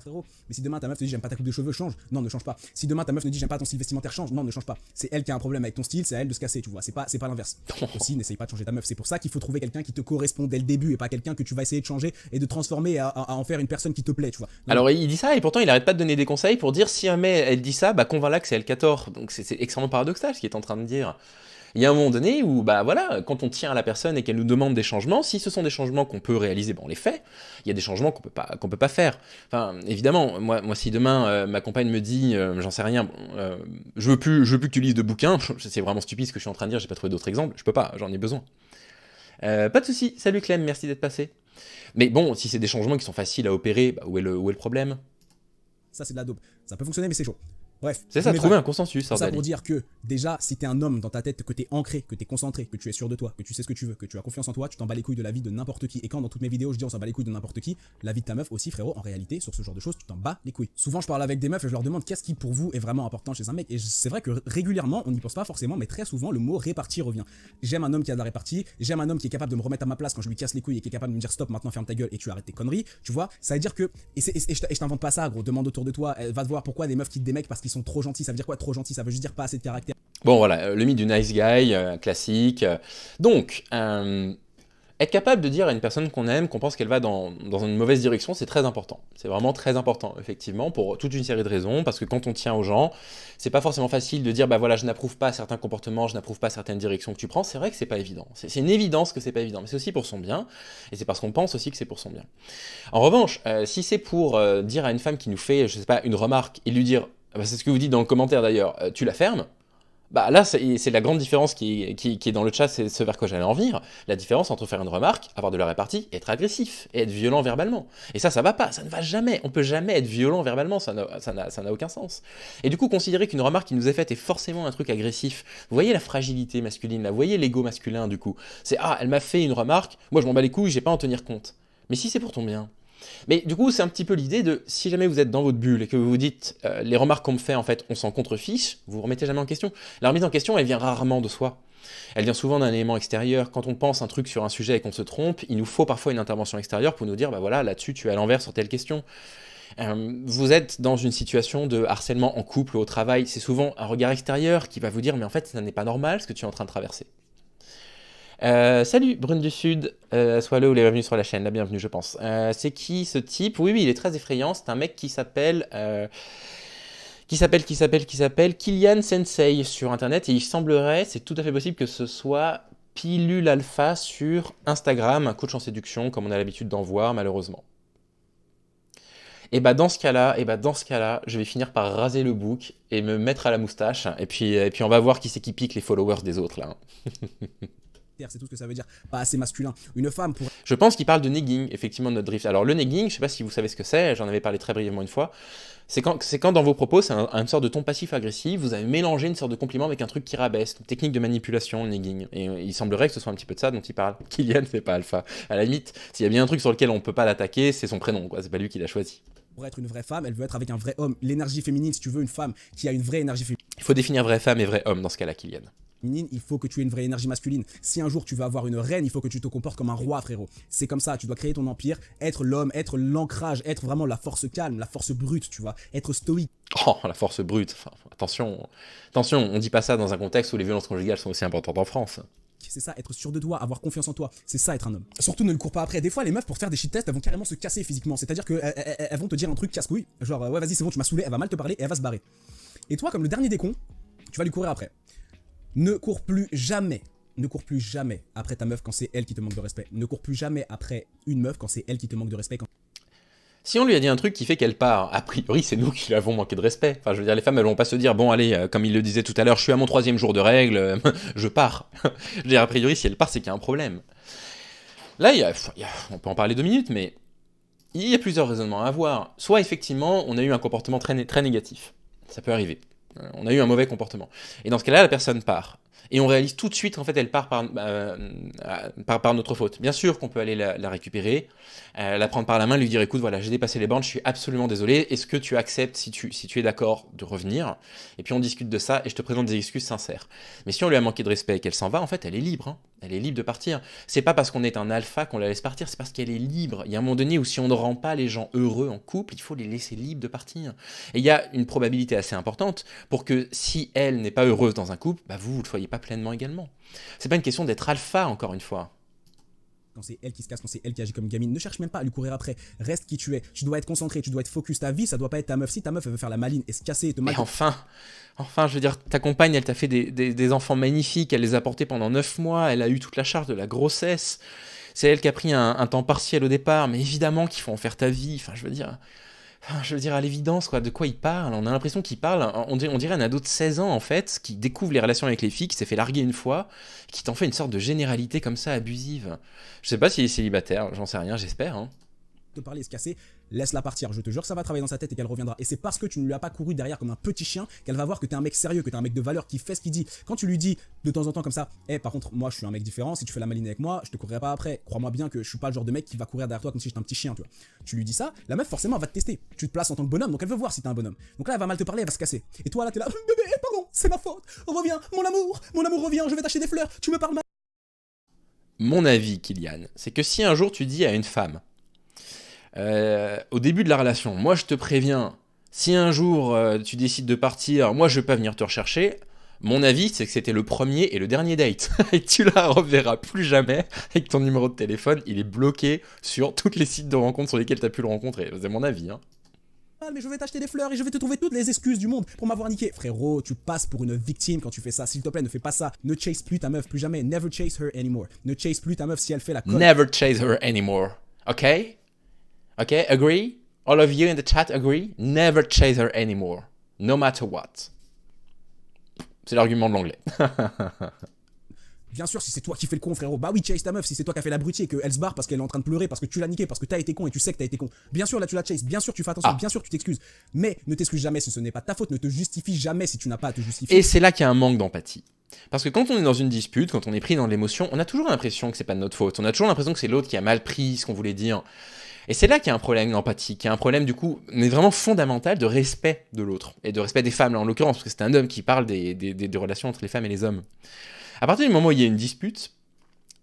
Frérot. Mais si demain ta meuf te dit j'aime pas ta coupe de cheveux, change. Non, ne change pas. Si demain ta meuf te dit j'aime pas ton style vestimentaire, change. Non, ne change pas. C'est elle qui a un problème avec ton style, c'est à elle de se casser, tu vois. C'est pas, c'est pas l'inverse. (laughs) Aussi, n'essaye pas de changer ta meuf. C'est pour ça qu'il faut trouver quelqu'un qui te correspond dès le début et pas quelqu'un que tu vas essayer de changer et de transformer à, en faire une personne qui te plaît, tu vois. Alors il dit ça et pourtant il arrête pas de donner des conseils pour dire si un mec elle dit ça, bah convainc-la que c'est elle qui a tort. Donc c'est extrêmement paradoxal ce qu'il est en train de dire. Il y a un moment donné où, bah voilà, quand on tient à la personne et qu'elle nous demande des changements, si ce sont des changements qu'on peut réaliser, ben on les fait. Il y a des changements qu'on peut pas, qu'on peut pas faire. Enfin, évidemment, moi, moi si demain euh, ma compagne me dit, euh, j'en sais rien, euh, je veux plus, je veux plus que tu lises de bouquins. (laughs) C'est vraiment stupide ce que je suis en train de dire. J'ai pas trouvé d'autres exemples. Je peux pas. J'en ai besoin. pas de souci. Salut Clem, merci d'être passé. Mais bon, si c'est des changements qui sont faciles à opérer, bah, où, est le, où est le problème Ça, c'est de la dope. Ça peut fonctionner, mais c'est chaud. Bref. C'est ça, trouver un consensus. ça pour dire que déjà, si t'es un homme dans ta tête, que t'es ancré, que t'es concentré, que tu es sûr de toi, que tu sais ce que tu veux, que tu as confiance en toi, tu t'en bats les couilles de la vie de n'importe qui. Et quand dans toutes mes vidéos je dis on s'en bat les couilles de n'importe qui, la vie de ta meuf aussi, frérot, en réalité, sur ce genre de choses, tu t'en bats les couilles. Souvent, je parle avec des meufs et je leur demande qu'est-ce qui pour vous est vraiment important chez un mec. Et c'est vrai que régulièrement, on n'y pense pas forcément, mais très souvent, le mot répartie revient. J'aime un homme qui a de la répartie, j'aime un homme qui est capable de me remettre à ma place quand je lui casse les couilles et qui est capable de me dire stop, maintenant ferme ta gueule et tu arrêtes tes conneries. Tu vois, ça veut dire que. Et, je t'invente pas ça, gros. Demande autour de toi, va te voir pourquoi des meufs qui parce qui sont trop gentils. Ça veut dire quoi trop gentil Ça veut juste dire pas assez de caractère. Bon voilà, euh, le mythe du nice guy, euh, classique. Donc, euh, être capable de dire à une personne qu'on aime, qu'on pense qu'elle va dans, dans, une mauvaise direction, c'est très important. C'est vraiment très important, effectivement, pour toute une série de raisons, parce que quand on tient aux gens, c'est pas forcément facile de dire, bah voilà, je n'approuve pas certains comportements, je n'approuve pas certaines directions que tu prends. C'est vrai que c'est pas évident. C'est une évidence que c'est pas évident, mais c'est aussi pour son bien, et c'est parce qu'on pense aussi que c'est pour son bien. En revanche, si c'est pour dire à une femme qui nous fait, je sais pas, une remarque, et lui dire, ah bah, c'est ce que vous dites dans le commentaire d'ailleurs, euh, tu la fermes, bah là, c'est la grande différence qui, est dans le chat, c'est ce vers quoi j'allais en venir. La différence entre faire une remarque, avoir de la répartie, être agressif et être violent verbalement. Et ça, ça va pas, ça ne va jamais. On peut jamais être violent verbalement, ça n'a aucun sens. Et du coup, considérer qu'une remarque qui nous est faite est forcément un truc agressif. Vous voyez la fragilité masculine, vous voyez l'ego masculin du coup. C'est ah, elle m'a fait une remarque, moi je m'en bats les couilles, j'ai pas à en tenir compte. Mais si c'est pour ton bien, mais du coup, c'est un petit peu l'idée de si jamais vous êtes dans votre bulle et que vous vous dites euh, les remarques qu'on me fait, en fait, on s'en contrefiche, vous vous remettez jamais en question. La remise en question, elle vient rarement de soi. Elle vient souvent d'un élément extérieur. Quand on pense un truc sur un sujet et qu'on se trompe, il nous faut parfois une intervention extérieure pour nous dire bah voilà, là-dessus, tu es à l'envers sur telle question. Euh, vous êtes dans une situation de harcèlement en couple ou au travail, c'est souvent un regard extérieur qui va vous dire mais en fait, ça n'est pas normal ce que tu es en train de traverser. Euh, salut, Brune du Sud, euh, sois le ou les bienvenus sur la chaîne, la bienvenue je pense. Euh, c'est qui ce type Oui, oui, il est très effrayant, c'est un mec qui s'appelle... qui s'appelle, qui s'appelle, qui s'appelle Kilian Sensei sur Internet et il semblerait, c'est tout à fait possible que ce soit Pilule Alpha sur Instagram, un coach en séduction comme on a l'habitude d'en voir malheureusement. Et eh bah ben, dans ce cas-là, et eh bah ben, dans ce cas-là, je vais finir par raser le bouc et me mettre à la moustache et puis, puis on va voir qui c'est qui pique les followers des autres là. (laughs) c'est tout ce que ça veut dire, pas assez masculin. Une femme pour... Je pense qu'il parle de negging, effectivement, de notre drift. Alors le negging, je sais pas si vous savez ce que c'est, j'en avais parlé très brièvement une fois, c'est quand, quand dans vos propos, c'est un, une sorte de ton passif-agressif, vous avez mélangé une sorte de compliment avec un truc qui rabaisse, une technique de manipulation, le negging. Et euh, il semblerait que ce soit un petit peu de ça dont il parle. (laughs) Kylian, c'est pas alpha. À la limite, s'il y a bien un truc sur lequel on peut pas l'attaquer, c'est son prénom, quoi. C'est pas lui qui l'a choisi pour être une vraie femme, elle veut être avec un vrai homme. L'énergie féminine, si tu veux, une femme qui a une vraie énergie féminine. Il faut définir vraie femme et vrai homme dans ce cas-là, Kylian il faut que tu aies une vraie énergie masculine. Si un jour tu veux avoir une reine, il faut que tu te comportes comme un roi, frérot. C'est comme ça, tu dois créer ton empire, être l'homme, être l'ancrage, être vraiment la force calme, la force brute, tu vois, être stoïque. (laughs) Oh, la force brute. Enfin, attention, attention, on dit pas ça dans un contexte où les violences conjugales sont aussi importantes en France. C'est ça, être sûr de toi, avoir confiance en toi. C'est ça, être un homme. Surtout, ne le cours pas après. Des fois, les meufs, pour faire des shit tests, elles vont carrément se casser physiquement. C'est-à-dire qu'elles vont te dire un truc casse-couille. Genre, euh, ouais, vas-y, c'est bon, tu m'as saoulé, elle va mal te parler et elle va se barrer. Et toi, comme le dernier des cons, tu vas lui courir après. Ne cours plus jamais, ne cours plus jamais après ta meuf quand c'est elle qui te manque de respect. Ne cours plus jamais après une meuf quand c'est elle qui te manque de respect. Si on lui a dit un truc qui fait qu'elle part, a priori c'est nous qui lui avons manqué de respect. Enfin je veux dire, les femmes elles vont pas se dire, bon allez, euh, comme il le disait tout à l'heure, je suis à mon troisième jour de règle, euh, (laughs) je pars. (laughs) je veux dire, a priori si elle part c'est qu'il y a un problème. Là, il on peut en parler deux minutes, mais il y a plusieurs raisonnements à avoir. Soit effectivement on a eu un comportement très négatif, ça peut arriver on a eu un mauvais comportement. Et dans ce cas-là, la personne part. Et on réalise tout de suite qu'en fait, elle part euh, par, notre faute. Bien sûr qu'on peut aller la, récupérer, euh, la prendre par la main, lui dire écoute, voilà, j'ai dépassé les bornes, je suis absolument désolé, est-ce que tu acceptes, si tu, es d'accord, de revenir Et puis on discute de ça et je te présente des excuses sincères. Mais si on lui a manqué de respect et qu'elle s'en va, en fait, elle est libre. Hein. Elle est libre de partir. C'est pas parce qu'on est un alpha qu'on la laisse partir, c'est parce qu'elle est libre. Il y a un moment donné où si on ne rend pas les gens heureux en couple, il faut les laisser libres de partir. Et il y a une probabilité assez importante pour que si elle n'est pas heureuse dans un couple, bah vous, ne le soyez pas pleinement également. Ce n'est pas une question d'être alpha, encore une fois quand c'est elle qui se casse, quand c'est elle qui agit comme gamine. Ne cherche même pas à lui courir après. Reste qui tu es. Tu dois être concentré, tu dois être focus. Ta vie, ça doit pas être ta meuf. Si ta meuf, elle veut faire la maline et se casser et te mal. enfin, enfin, je veux dire, ta compagne, elle t'a fait des, enfants magnifiques. Elle les a portés pendant 9 mois. Elle a eu toute la charge de la grossesse. C'est elle qui a pris un, un temps partiel au départ. Mais évidemment qu'il faut en faire ta vie. Enfin, je veux dire je veux dire, à l'évidence, quoi, de quoi il parle. On a l'impression qu'il parle, hein, on dirait, un ado de 16 ans, en fait, qui découvre les relations avec les filles, qui s'est fait larguer une fois, qui t'en fait une sorte de généralité comme ça, abusive. Je sais pas s'il est célibataire, j'en sais rien, j'espère. Hein. De parler casser, laisse-la partir. Je te jure que ça va travailler dans sa tête et qu'elle reviendra. Et c'est parce que tu ne lui as pas couru derrière comme un petit chien qu'elle va voir que t'es un mec sérieux, que t'es un mec de valeur qui fait ce qu'il dit. Quand tu lui dis de temps en temps comme ça, hé, eh, par contre, moi je suis un mec différent, si tu fais la maline avec moi, je te courrai pas après. Crois-moi bien que je suis pas le genre de mec qui va courir derrière toi comme si j'étais un petit chien, tu vois. Tu lui dis ça, la meuf forcément va te tester. Tu te places en tant que bonhomme, donc elle veut voir si t'es un bonhomme. Donc là, elle va mal te parler, elle va se casser. Et toi là, t'es là, bébé, eh, pardon, c'est ma faute, reviens, mon amour, mon amour revient, je vais t'acheter des fleurs, tu me parles mal. Mon avis, Kylian, c'est que si un jour tu dis à une femme euh, au début de la relation, moi je te préviens, si un jour euh, tu décides de partir, moi je vais pas venir te rechercher. Mon avis, c'est que c'était le premier et le dernier date. (laughs) et tu la reverras plus jamais avec ton numéro de téléphone, il est bloqué sur tous les sites de rencontres sur lesquels tu as pu le rencontrer. C'est mon avis. Hein. Ah, mais je vais t'acheter des fleurs et je vais te trouver toutes les excuses du monde pour m'avoir niqué. Frérot, tu passes pour une victime quand tu fais ça. S'il te plaît, ne fais pas ça. Ne chase plus ta meuf, plus jamais. Never chase her anymore. Ne chase plus ta meuf si elle fait la conne. Never chase her anymore. Ok Ok agree? All of you in the chat agree? Never chase her anymore, no matter what. C'est l'argument de l'anglais. (laughs) Bien sûr, si c'est toi qui fais le con, frérot, bah oui, chase ta meuf, si c'est toi qui as fait l'abruti et qu'elle se barre parce qu'elle est en train de pleurer, parce que tu l'as niqué, parce que t'as été con et tu sais que t'as été con. Bien sûr, là, tu la chase, bien sûr, tu fais attention, ah. bien sûr, tu t'excuses. Mais ne t'excuse jamais si ce n'est pas ta faute, ne te justifie jamais si tu n'as pas à te justifier. Et c'est là qu'il y a un manque d'empathie. Parce que quand on est dans une dispute, quand on est pris dans l'émotion, on a toujours l'impression que c'est pas de notre faute. On a toujours l'impression que c'est l'autre qui a mal pris ce qu'on voulait dire. Et c'est là qu'il y a un problème d'empathie, qu'il y a un problème du coup, mais vraiment fondamental de respect de l'autre, et de respect des femmes là en l'occurrence, parce que c'est un homme qui parle des, des relations entre les femmes et les hommes. À partir du moment où il y a une dispute,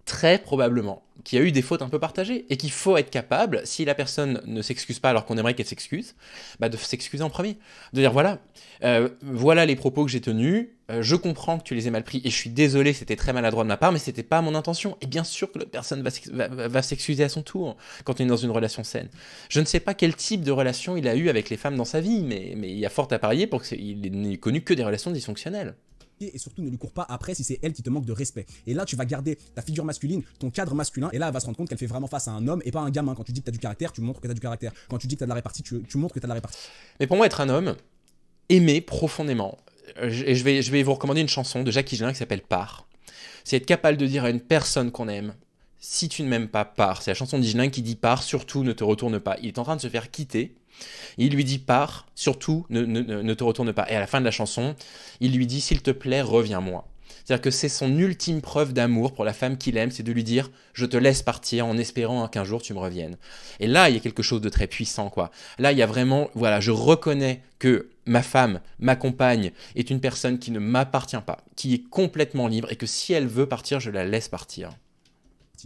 très probablement qu'il y a eu des fautes un peu partagées et qu'il faut être capable, si la personne ne s'excuse pas alors qu'on aimerait qu'elle s'excuse, bah, de s'excuser en premier. De dire voilà, euh, voilà les propos que j'ai tenus, euh, je comprends que tu les aies mal pris et je suis désolé, c'était très maladroit de ma part, mais c'était pas mon intention. Et bien sûr que l'autre personne va s'excuser à son tour quand on est dans une relation saine. Je ne sais pas quel type de relation il a eu avec les femmes dans sa vie, mais, mais il y a fort à parier pour qu'il n'ait connu que des relations dysfonctionnelles et surtout ne lui cours pas après si c'est elle qui te manque de respect. Et là, tu vas garder ta figure masculine, ton cadre masculin, et là, elle va se rendre compte qu'elle fait vraiment face à un homme et pas un gamin. Quand tu dis que t'as du caractère, tu montres que t'as du caractère. Quand tu dis que t'as de la répartie, tu, montres que t'as de la répartie. Mais pour moi, être un homme, aimer profondément, et je vais, je vais vous recommander une chanson de Jacques Higelin qui s'appelle Part. C'est être capable de dire à une personne qu'on aime, si tu ne m'aimes pas, part C'est la chanson d'Higelin qui dit Part, surtout ne te retourne pas. Il est en train de se faire quitter il lui dit pars, surtout ne, te retourne pas. Et à la fin de la chanson, il lui dit s'il te plaît, reviens-moi. C'est-à-dire que c'est son ultime preuve d'amour pour la femme qu'il aime, c'est de lui dire je te laisse partir en espérant qu'un jour tu me reviennes. Et là, il y a quelque chose de très puissant, quoi. Là, il y a vraiment, voilà, je reconnais que ma femme, ma compagne, est une personne qui ne m'appartient pas, qui est complètement libre et que si elle veut partir, je la laisse partir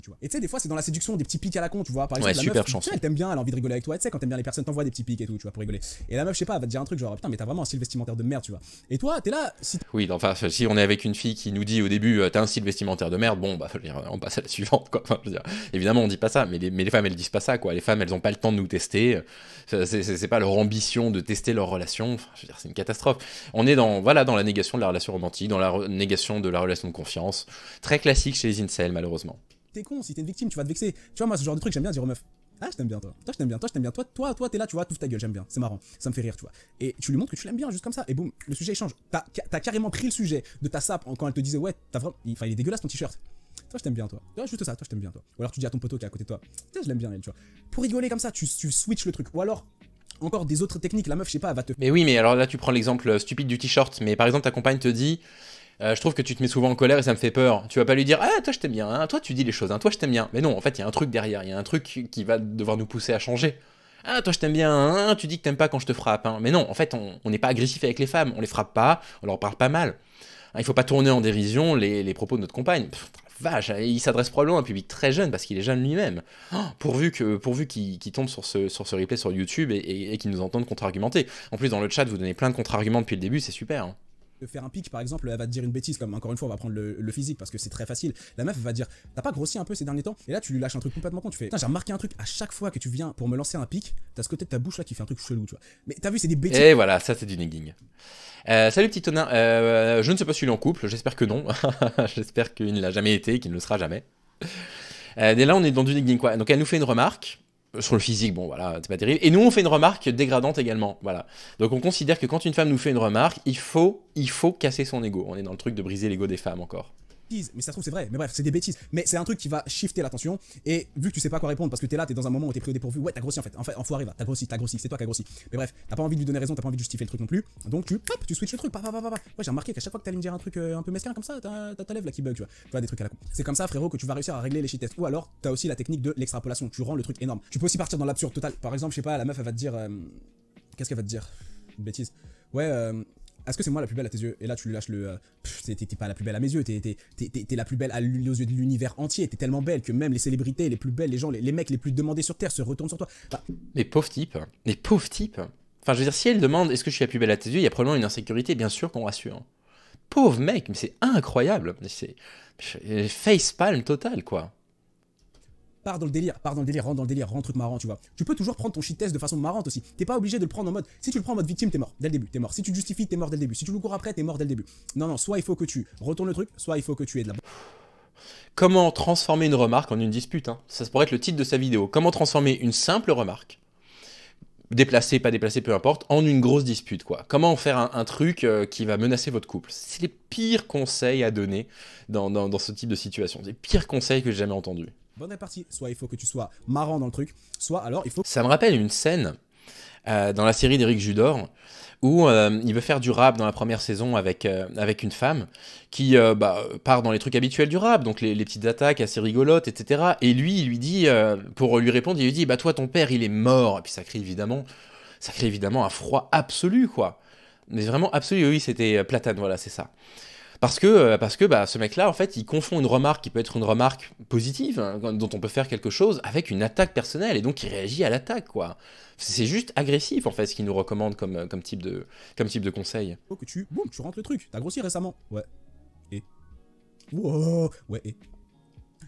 tu vois. Et tu sais, des fois, c'est dans la séduction, des petits pics à la con, tu vois. Par exemple, la meuf, elle t'aime bien, elle a envie de rigoler avec toi, tu sais, quand t'aimes bien les personnes, t'envoies des petits pics et tout, tu vois, pour rigoler. Et la meuf, je sais pas, elle va te dire un truc genre, putain, mais t'as vraiment un style vestimentaire de merde, tu vois. Et toi, t'es là. Si oui, enfin, si on est avec une fille qui nous dit au début, euh, t'as un style vestimentaire de merde, bon, bah, on passe à la suivante, quoi. évidemment, on dit pas ça, mais les, mais les femmes, elles disent pas ça, quoi. Les femmes, elles ont pas le temps de nous tester. C'est pas leur ambition de tester leur relation. je veux dire, c'est une catastrophe. On est dans, voilà, dans la négation de la relation romantique, dans la négation de la relation de confiance. Très classique chez les incels, malheureusement t'es con, si t'es une victime, tu vas te vexer. Tu vois, moi, ce genre de truc, j'aime bien dire aux meufs. Ah, je t'aime bien, toi. Toi, je t'aime bien. Toi, je t'aime bien. Toi, toi, toi, t'es là, tu vois, tout ta gueule, j'aime bien. C'est marrant. Ça me fait rire, tu vois. Et tu lui montres que tu l'aimes bien, juste comme ça. Et boum, le sujet change T'as carrément pris le sujet de ta sape quand elle te disait, ouais, t'as vraiment. il est dégueulasse ton t-shirt. Toi, je t'aime bien, toi. Toi, juste ça, toi, je t'aime bien, toi. Ou alors, tu dis à ton poteau qui est à côté de toi, tiens, je l'aime bien, elle, tu vois. Pour rigoler comme ça, tu, tu switches le truc. Ou alors, encore des autres techniques, la meuf, je sais pas, elle va te. Mais oui, mais alors là, tu prends l'exemple euh, stupide du t-shirt. Mais par exemple, ta compagne te dit. Euh, je trouve que tu te mets souvent en colère et ça me fait peur. Tu vas pas lui dire Ah, toi je t'aime bien, hein. toi tu dis les choses, hein. toi je t'aime bien. Mais non, en fait, il y a un truc derrière, il y a un truc qui va devoir nous pousser à changer. Ah, toi je t'aime bien, hein, tu dis que t'aimes pas quand je te frappe. Mais non, en fait, on n'est pas agressif avec les femmes, on les frappe pas, on leur parle pas mal. il faut pas tourner en dérision les, propos de notre compagne. vache, il s'adresse probablement à un public très jeune parce qu'il est jeune lui-même. Oh, pourvu que, pourvu qu'il tombe sur ce, sur ce replay sur YouTube et, qu'il nous entende contre-argumenter. En plus, dans le chat, vous donnez plein de contre-arguments depuis le début, c'est super faire un pic, par exemple, elle va te dire une bêtise, comme encore une fois, on va prendre le, physique parce que c'est très facile. La meuf va dire, t'as pas grossi un peu ces derniers temps Et là, tu lui lâches un truc complètement con. Tu fais, putain, j'ai remarqué un truc à chaque fois que tu viens pour me lancer un pic, t'as ce côté de ta bouche là qui fait un truc chelou, tu vois. Mais t'as vu, c'est des bêtises. Et voilà, ça c'est du nigging. Euh, salut petit Tonin, euh, je ne sais pas si il est en couple, j'espère que non. (laughs) j'espère qu'il ne l'a jamais été et qu'il ne le sera jamais. Euh, et là, on est dans du nigging quoi. Donc elle nous fait une remarque sur le physique, bon voilà, c'est pas terrible. Et nous, on fait une remarque dégradante également, voilà. Donc on considère que quand une femme nous fait une remarque, il faut, il faut casser son ego. On est dans le truc de briser l'ego des femmes encore mais ça se trouve c'est vrai, mais bref, c'est des bêtises. Mais c'est un truc qui va shifter l'attention, et vu que tu sais pas quoi répondre, parce que t'es là, t'es dans un moment où t'es pris au dépourvu, ouais, t'as grossi en fait, en fait, enfoiré va, t'as grossi, t'as grossi, c'est toi qui as grossi. Mais bref, t'as pas envie de lui donner raison, t'as pas envie de justifier le truc non plus, donc tu, hop, tu switches le truc, pa, pa, pa, Ouais, j'ai remarqué qu'à chaque fois que t'allais me dire un truc euh, un peu mesquin comme ça, t'as ta lèvre là qui bug, tu vois, tu vois, des trucs à la con. C'est comme ça, frérot, que tu vas réussir à régler les shit tests. Ou alors, t'as aussi la technique de l'extrapolation, tu rends le truc énorme. Tu peux aussi partir dans l'absurde total. Par exemple, je sais pas, la meuf, elle va te dire. Euh, qu'est-ce qu'elle va te dire bêtise. Ouais, euh, est-ce que c'est moi la plus belle à tes yeux Et là, tu lui lâches le. Euh, t'es pas la plus belle à mes yeux, t'es la plus belle aux yeux de l'univers entier. T'es tellement belle que même les célébrités, les plus belles, les gens, les, mecs les plus demandés sur Terre se retournent sur toi. Bah, mais les type, hein. mais les type. Hein. Enfin, je veux dire, si elle demande est-ce que je suis la plus belle à tes yeux, il y a probablement une insécurité, bien sûr, qu'on rassure. Hein. Pauvre mec, mais c'est incroyable. C'est palm total, quoi pars dans le délire, pars dans le délire, rentre dans le délire, rentre truc marrant, tu vois. Tu peux toujours prendre ton shit test de façon marrante aussi. T'es pas obligé de le prendre en mode. Si tu le prends en mode victime, t'es mort dès le début, t'es mort. Si tu justifies, t'es mort dès le début. Si tu le cours après, t'es mort dès le début. Non, non, soit il faut que tu retournes le truc, soit il faut que tu aies de la. Comment transformer une remarque en une dispute hein Ça pourrait être le titre de sa vidéo. Comment transformer une simple remarque déplacée, pas déplacée, peu importe, en une grosse dispute, quoi. Comment faire un, truc euh, qui va menacer votre couple C'est les pires conseils à donner dans, ce type de situation. Les pires conseils que j'ai jamais entendus bonne partie. Soit il faut que tu sois marrant dans le truc, soit alors il faut... Ça me rappelle une scène euh, dans la série d'Eric Judor où euh, il veut faire du rap dans la première saison avec, euh, avec une femme qui bah, part dans les trucs habituels du rap, donc les, les, petites attaques assez rigolotes, etc. Et lui, il lui dit, pour lui répondre, il lui dit, bah toi, ton père, il est mort. Et puis ça crée évidemment, ça crée évidemment un froid absolu, quoi. Mais vraiment absolu, oui, c'était Platane, voilà, c'est ça. Parce que, euh, parce que bah, ce mec-là, en fait, il confond une remarque qui peut être une remarque positive, hein, dont on peut faire quelque chose, avec une attaque personnelle, et donc il réagit à l'attaque, quoi. C'est juste agressif, en fait, ce qu'il nous recommande comme, euh, comme, type de, comme type de conseil. Oh, que tu, tu rentres le truc, t'as grossi récemment. Ouais. Et. Wouah Ouais, et.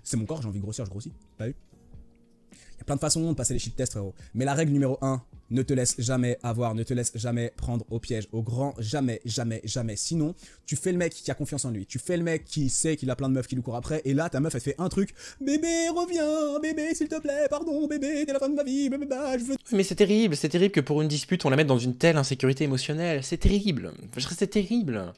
C'est mon corps, j'ai envie de grossir, je grossis. T'as vu Il y a plein de façons de passer les shit tests, frérot. Mais la règle numéro 1, ne te laisse jamais avoir, ne te laisse jamais prendre au piège, au grand jamais, jamais, jamais. Sinon, tu fais le mec qui a confiance en lui, tu fais le mec qui sait qu'il a plein de meufs qui lui courent après, et là, ta meuf, elle fait un truc, bébé, reviens, bébé, s'il te plaît, pardon, bébé, t'es la fin de ma vie, bébé, bah, je veux... Mais c'est terrible, c'est terrible que pour une dispute, on la mette dans une telle insécurité émotionnelle, c'est terrible, c'est terrible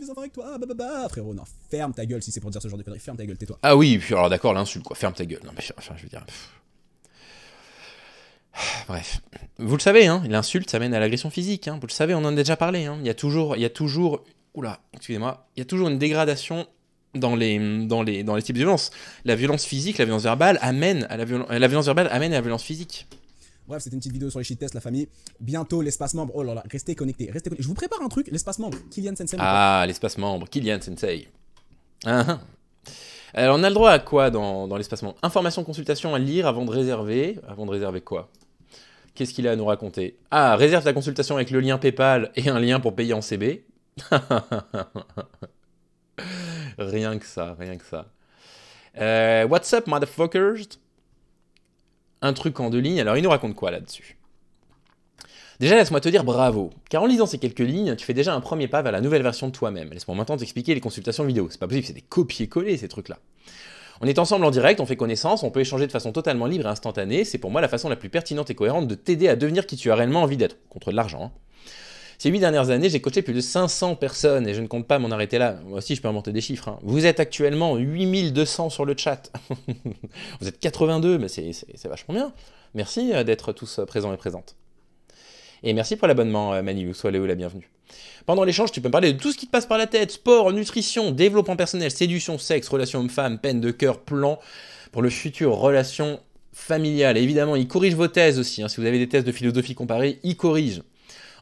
Les enfants avec toi, bah, bah, bah, Frérot, non, ferme ta gueule si c'est pour dire ce genre de conneries, ferme ta gueule, tais-toi. Ah oui, puis alors d'accord, l'insulte, quoi, ferme ta gueule. Non, mais je veux dire. (sighs) Bref, vous le savez, hein, l'insulte, ça mène à l'agression physique. Hein. vous le savez, on en a déjà parlé. Hein. il y a toujours, il y a toujours, excusez-moi, il y a toujours une dégradation dans les, dans les, dans les types de violence. La violence physique, la violence verbale amène à la, violence verbale amène à violence physique. Bref, c'était une petite vidéo sur les shit tests, la famille. Bientôt, l'espace membre. Oh là là, restez connectés, restez Je vous prépare un truc, l'espace membre. Kylian Sensei. Ah, l'espace membre, Kylian Sensei. Ah, ah. Alors, on a le droit à quoi dans, dans l'espace membre Information, consultation à lire avant de réserver. Avant de réserver quoi Qu'est-ce qu'il a à nous raconter Ah, réserve ta consultation avec le lien PayPal et un lien pour payer en CB. (laughs) rien que ça, rien que ça. Euh, what's up, motherfuckers Un truc en deux lignes. Alors, il nous raconte quoi là-dessus Déjà, laisse-moi te dire bravo, car en lisant ces quelques lignes, tu fais déjà un premier pas vers la nouvelle version de toi-même. Laisse-moi maintenant t'expliquer les consultations vidéo. C'est pas possible, c'est des copier-coller ces trucs-là. On est ensemble en direct, on fait connaissance, on peut échanger de façon totalement libre et instantanée. C'est pour moi la façon la plus pertinente et cohérente de t'aider à devenir qui tu as réellement envie d'être, contre de l'argent. Hein. Ces huit dernières années, j'ai coaché plus de 500 personnes et je ne compte pas m'en arrêter là. Moi aussi, je peux inventer des chiffres. Hein. Vous êtes actuellement 8200 sur le chat. (laughs) vous êtes 82, mais c'est vachement bien. Merci euh, d'être tous euh, présents et présentes. Et merci pour l'abonnement, euh, Manu, Sois Léo la bienvenue. Pendant l'échange, tu peux me parler de tout ce qui te passe par la tête sport, nutrition, développement personnel, séduction, sexe, relations homme-femme, peine de cœur, plan pour le futur, relations familiales. évidemment, il corrige vos thèses aussi. Hein. Si vous avez des thèses de philosophie comparée, il corrige.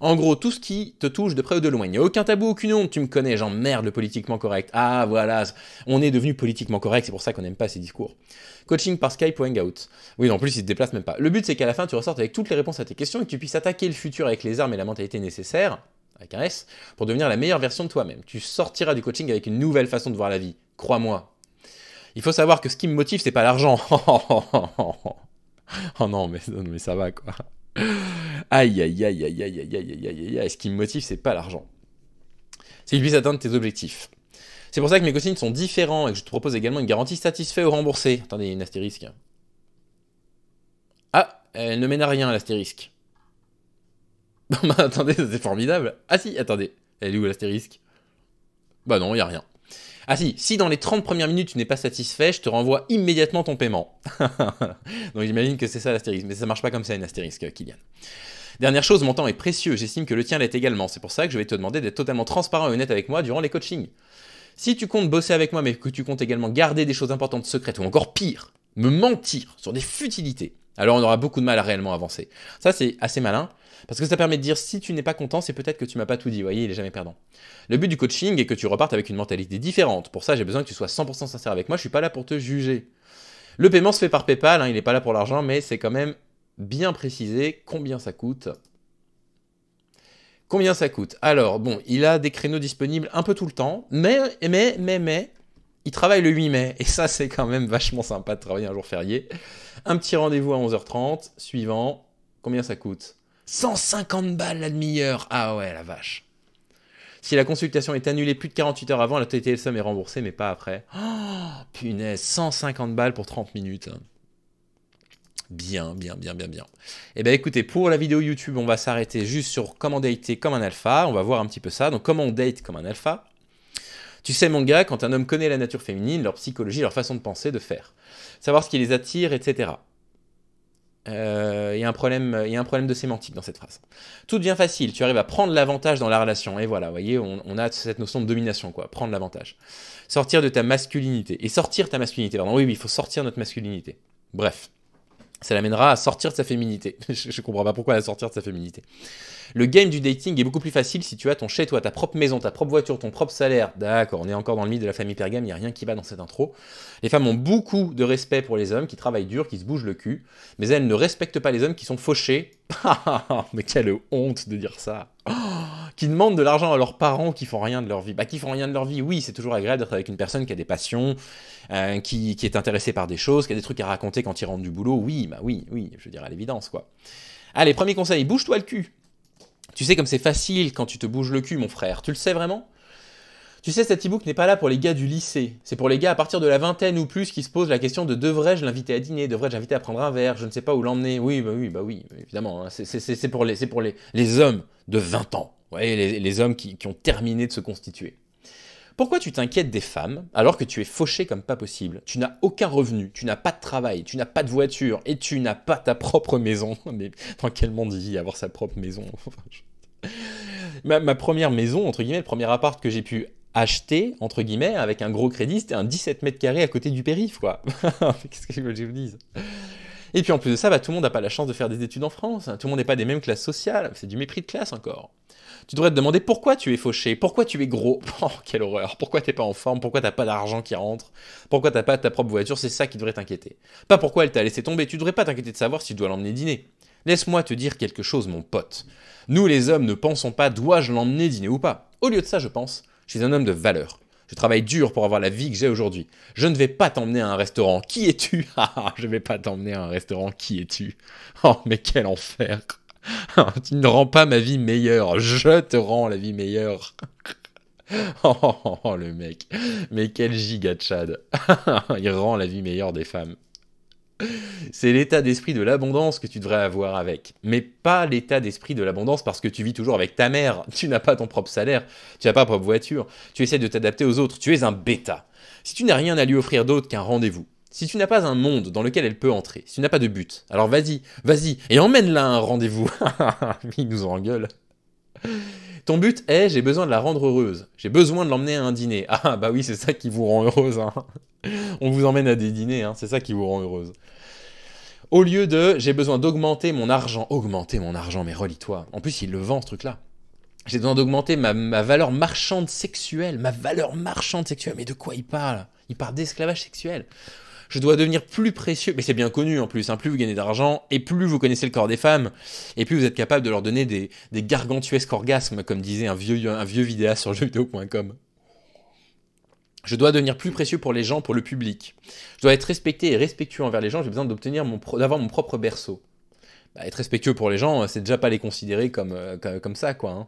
En gros, tout ce qui te touche de près ou de loin. Il n'y a aucun tabou, aucune honte. Tu me connais, j'emmerde le politiquement correct. Ah, voilà, on est devenu politiquement correct, c'est pour ça qu'on n'aime pas ces discours. Coaching par Skype ou Hangout. Oui, en plus, il se déplace même pas. Le but, c'est qu'à la fin, tu ressortes avec toutes les réponses à tes questions et que tu puisses attaquer le futur avec les armes et la mentalité nécessaires, avec un S, pour devenir la meilleure version de toi-même. Tu sortiras du coaching avec une nouvelle façon de voir la vie. Crois-moi. Il faut savoir que ce qui me motive, c'est pas l'argent. (laughs) oh non, mais ça va quoi. Aïe, aïe, aïe, aïe, aïe, aïe, aïe, aïe, aïe, Ce qui me motive, c'est pas l'argent. C'est que puisse atteindre tes objectifs. C'est pour ça que mes consignes sont différents et que je te propose également une garantie satisfait ou remboursée. Attendez, une astérisque. Ah, elle ne mène à rien, l'astérisque. Bah, (laughs) attendez, c'est formidable. Ah si, attendez. Elle est où l'astérisque Bah non, il a rien. Ah si, si dans les 30 premières minutes tu n'es pas satisfait, je te renvoie immédiatement ton paiement. (laughs) Donc j'imagine que c'est ça l'astérisque, mais ça marche pas comme ça une astérisque, euh, Kylian. Dernière chose, mon temps est précieux, j'estime que le tien l'est également, c'est pour ça que je vais te demander d'être totalement transparent et honnête avec moi durant les coachings. Si tu comptes bosser avec moi mais que tu comptes également garder des choses importantes secrètes ou encore pire, me mentir sur des futilités, alors on aura beaucoup de mal à réellement avancer. Ça c'est assez malin, parce que ça permet de dire si tu n'es pas content, c'est peut-être que tu m'as pas tout dit. Vous voyez, il est jamais perdant. Le but du coaching est que tu repartes avec une mentalité différente. Pour ça, j'ai besoin que tu sois 100% sincère avec moi. Je suis pas là pour te juger. Le paiement se fait par PayPal. Hein. il n'est pas là pour l'argent, mais c'est quand même bien précisé combien ça coûte. Combien ça coûte Alors, bon, il a des créneaux disponibles un peu tout le temps, mais, mais, mais, mais, il travaille le 8 mai, et ça, c'est quand même vachement sympa de travailler un jour férié. Un petit rendez-vous à 11h30, suivant, combien ça coûte 150 balles la demi-heure. Ah ouais, la vache. Si la consultation est annulée plus de 48 heures avant, la totalité de somme est remboursée, mais pas après. Oh, punaise, 150 balles pour 30 minutes. Bien, bien, bien, bien, bien. Eh bien écoutez, pour la vidéo YouTube, on va s'arrêter juste sur comment dater comme un alpha. On va voir un petit peu ça. Donc comment on date comme un alpha. Tu sais mon gars, quand un homme connaît la nature féminine, leur psychologie, leur façon de penser, de faire, savoir ce qui les attire, etc euh, il y, a un problème, il euh, y a un problème de sémantique dans cette phrase. Tout devient facile, tu arrives à prendre l'avantage dans la relation. Et voilà, voyez, on, a cette notion de domination, quoi, prendre l'avantage. Sortir de ta masculinité. Et sortir ta masculinité, pardon. Oui, oui, il faut sortir notre masculinité. Bref ça l'amènera à sortir de sa féminité. (laughs) je, ne comprends pas pourquoi elle a sortir de sa féminité. Le game du dating est beaucoup plus facile si tu as ton chez-toi, ta propre maison, ta propre voiture, ton propre salaire. D'accord, on est encore dans le mythe de la famille Pergame, il n'y a rien qui va dans cette intro. Les femmes ont beaucoup de respect pour les hommes qui travaillent dur, qui se bougent le cul, mais elles ne respectent pas les hommes qui sont fauchés. (laughs) Ah, mais quelle honte de dire ça. Oh qui demandent de l'argent à leurs parents qui font rien de leur vie. Bah, qui font rien de leur vie, oui, c'est toujours agréable d'être avec une personne qui a des passions, euh, qui, est intéressée par des choses, qui a des trucs à raconter quand ils rentrent du boulot. Oui, bah oui, oui, je veux dire à l'évidence, quoi. Allez, premier conseil, bouge-toi le cul. Tu sais comme c'est facile quand tu te bouges le cul, mon frère. Tu le sais vraiment tu sais, cet e-book n'est pas là pour les gars du lycée. C'est pour les gars à partir de la vingtaine ou plus qui se posent la question de devrais-je l'inviter à dîner Devrais-je l'inviter à prendre un verre Je ne sais pas où l'emmener. Oui, bah oui, bah oui, évidemment. Hein. C'est pour, les, pour les, les hommes de 20 ans voyez, les, hommes qui, ont terminé de se constituer. Pourquoi tu t'inquiètes des femmes alors que tu es fauché comme pas possible Tu n'as aucun revenu, tu n'as pas de travail, tu n'as pas de voiture et tu n'as pas ta propre maison. (laughs) Mais dans quel monde il vit avoir sa propre maison (laughs) ma, première maison, entre guillemets, le premier appart que j'ai pu acheter, entre guillemets, avec un gros crédit, c'était un 17 mètres carrés à côté du périph', quoi. (laughs) Qu'est-ce que je veux que je vous dise Et puis en plus de ça, bah, tout le monde n'a pas la chance de faire des études en France, hein. tout le monde n'est pas des mêmes classes sociales, c'est du mépris de classe encore tu devrais te demander pourquoi tu es fauché, pourquoi tu es gros. (laughs) Oh, quelle horreur. Pourquoi t'es pas en forme, pourquoi t'as pas d'argent qui rentre, pourquoi t'as pas ta propre voiture, c'est ça qui devrait t'inquiéter. Pas pourquoi elle t'a laissé tomber, tu devrais pas t'inquiéter de savoir si tu dois l'emmener dîner. Laisse-moi te dire quelque chose, mon pote. Nous, les hommes, ne pensons pas dois-je l'emmener dîner ou pas. Au lieu de ça, je pense, je suis un homme de valeur. Je travaille dur pour avoir la vie que j'ai aujourd'hui. Je ne vais pas t'emmener à un restaurant. Qui es-tu (laughs) ah, ah, Je vais pas t'emmener à un restaurant. Qui es-tu Oh, mais quel enfer (laughs) tu ne rends pas ma vie meilleure, je te rends la vie meilleure. (laughs) Oh, oh, oh, oh, le mec, mais quel giga Chad. (laughs) Il rend la vie meilleure des femmes. C'est l'état d'esprit de l'abondance que tu devrais avoir avec, mais pas l'état d'esprit de l'abondance parce que tu vis toujours avec ta mère, tu n'as pas ton propre salaire, tu n'as pas ta propre voiture, tu essaies de t'adapter aux autres, tu es un bêta. Si tu n'as rien à lui offrir d'autre qu'un rendez-vous, si tu n'as pas un monde dans lequel elle peut entrer, si tu n'as pas de but, alors vas-y, vas-y, et emmène-la à un rendez-vous. (laughs) Il nous en gueule. Ton but est, j'ai besoin de la rendre heureuse. J'ai besoin de l'emmener à un dîner. (laughs) Ah bah oui, c'est ça qui vous rend heureuse. Hein. On vous emmène à des dîners, hein, c'est ça qui vous rend heureuse. Au lieu de, j'ai besoin d'augmenter mon argent. Augmenter mon argent, mais relis-toi. En plus, il le vend ce truc-là. J'ai besoin d'augmenter ma, ma valeur marchande sexuelle. Ma valeur marchande sexuelle. Mais de quoi il parle il parle d'esclavage sexuel je dois devenir plus précieux. Mais c'est bien connu en plus, hein. plus vous gagnez d'argent et plus vous connaissez le corps des femmes, et plus vous êtes capable de leur donner des, gargantuesques orgasmes, comme disait un vieux, un vieux vidéaste sur jeuxvideo.com. Je dois devenir plus précieux pour les gens, pour le public. Je dois être respecté et respectueux envers les gens, j'ai besoin d'obtenir mon d'avoir mon propre berceau. Bah, être respectueux pour les gens, c'est déjà pas les considérer comme, euh, comme, ça, quoi. Hein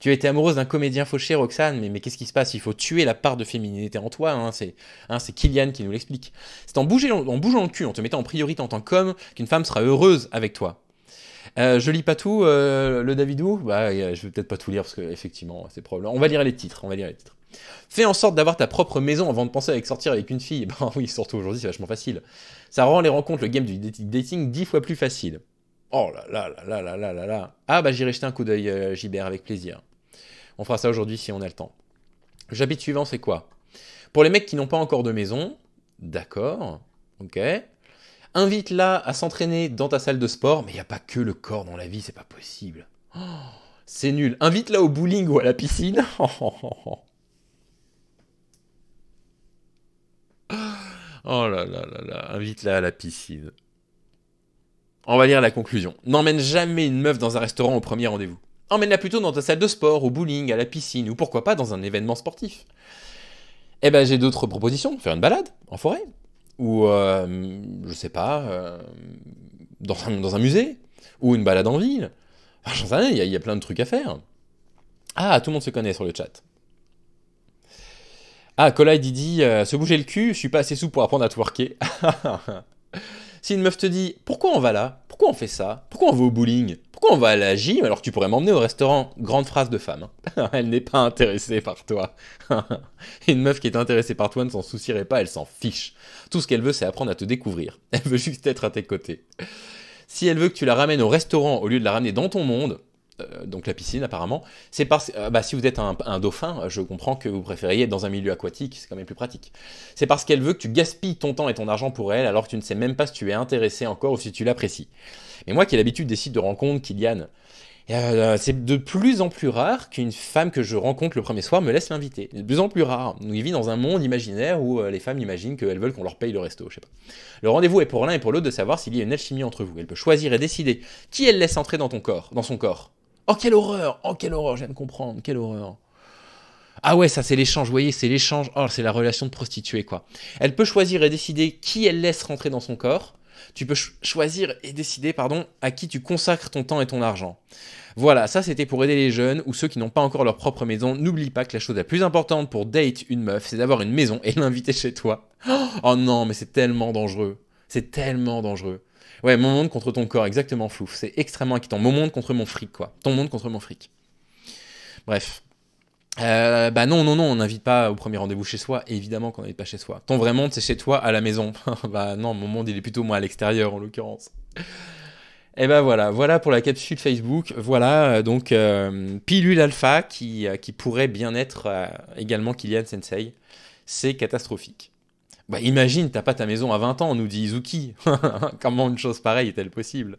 tu as été amoureuse d'un comédien fauché, Roxane, mais, mais qu'est-ce qui se passe Il faut tuer la part de féminité en toi. Hein, c'est hein, Kylian qui nous l'explique. C'est en, en, bougeant le cul, en te mettant en priorité en tant qu'homme, qu'une femme sera heureuse avec toi. Euh, je lis pas tout, euh, le Davidou bah, euh, Je vais peut-être pas tout lire parce effectivement c'est probable. On va lire les titres. On va lire les titres. Fais en sorte d'avoir ta propre maison avant de penser à sortir avec une fille. (laughs) Ben oui, surtout aujourd'hui, c'est vachement facile. Ça rend les rencontres, le game du dating, dix fois plus facile. Oh là là là là là là là là. Ah bah j'irai jeter un coup d'œil, euh, Gibert, avec plaisir. On fera ça aujourd'hui si on a le temps. J'habite suivant, c'est quoi Pour les mecs qui n'ont pas encore de maison, d'accord, ok. Invite-la à s'entraîner dans ta salle de sport, mais il n'y a pas que le corps dans la vie, c'est pas possible. Oh, c'est nul. Invite-la au bowling ou à la piscine. (laughs) Oh là là là là, invite-la à la piscine. On va lire la conclusion. N'emmène jamais une meuf dans un restaurant au premier rendez-vous. Emmène-la plutôt dans ta salle de sport, au bowling, à la piscine, ou pourquoi pas dans un événement sportif. Eh ben j'ai d'autres propositions, faire une balade en forêt, ou euh, je sais pas, euh, dans, un, dans, un, musée, ou une balade en ville. Enfin, J'en sais rien, il y, a plein de trucs à faire. Ah, tout le monde se connaît sur le chat. Ah, Colai dit Didi, euh, se bouger le cul, je suis pas assez souple pour apprendre à twerker. (laughs) si une meuf te dit pourquoi on va là, pourquoi on fait ça Pourquoi on va au bowling Pourquoi on va à la gym alors que tu pourrais m'emmener au restaurant Grande phrase de femme. Hein. (laughs) elle n'est pas intéressée par toi. (laughs) Une meuf qui est intéressée par toi ne s'en soucierait pas, elle s'en fiche. Tout ce qu'elle veut, c'est apprendre à te découvrir. (laughs) Elle veut juste être à tes côtés. Si elle veut que tu la ramènes au restaurant au lieu de la ramener dans ton monde, euh, donc la piscine apparemment, c'est parce euh, bah, si vous êtes un, dauphin, euh, je comprends que vous préfériez être dans un milieu aquatique, c'est quand même plus pratique. C'est parce qu'elle veut que tu gaspilles ton temps et ton argent pour elle alors que tu ne sais même pas si tu es intéressé encore ou si tu l'apprécies. Et moi qui ai l'habitude des sites de rencontres, Kylian, c'est de plus en plus rare qu'une femme que je rencontre le premier soir me laisse l'inviter. De plus en plus rare. Nous vivons dans un monde imaginaire où les femmes imaginent qu'elles veulent qu'on leur paye le resto, je sais pas. Le rendez-vous est pour l'un et pour l'autre de savoir s'il y a une alchimie entre vous. Elle peut choisir et décider qui elle laisse entrer dans ton corps, dans son corps. Oh, quelle horreur Oh, quelle horreur, je viens de comprendre, quelle horreur. Ah ouais, ça c'est l'échange, vous voyez, c'est l'échange, oh, c'est la relation de prostituée, quoi. Elle peut choisir et décider qui elle laisse rentrer dans son corps. Tu peux choisir et décider, pardon, à qui tu consacres ton temps et ton argent. Voilà, ça c'était pour aider les jeunes ou ceux qui n'ont pas encore leur propre maison. N'oublie pas que la chose la plus importante pour date une meuf, c'est d'avoir une maison et l'inviter chez toi. Oh, oh non, mais c'est tellement dangereux. C'est tellement dangereux. Ouais, mon monde contre ton corps, exactement Flouf. C'est extrêmement inquiétant. Mon monde contre mon fric, quoi. Ton monde contre mon fric. Bref. Euh, bah non, non, non, on n'invite pas au premier rendez-vous chez soi, évidemment qu'on n'invite pas chez soi. Ton vrai monde, c'est chez toi, à la maison. (laughs) bah non, mon monde, il est plutôt moi à l'extérieur, en l'occurrence. Et eh ben bah voilà, voilà pour la capsule Facebook. Voilà euh, donc euh, pilule alpha qui, qui pourrait bien être également Kylian Sensei. C'est catastrophique. Bah imagine, t'as pas ta maison à 20 ans, nous dit Izuki. (laughs) Comment une chose pareille est-elle possible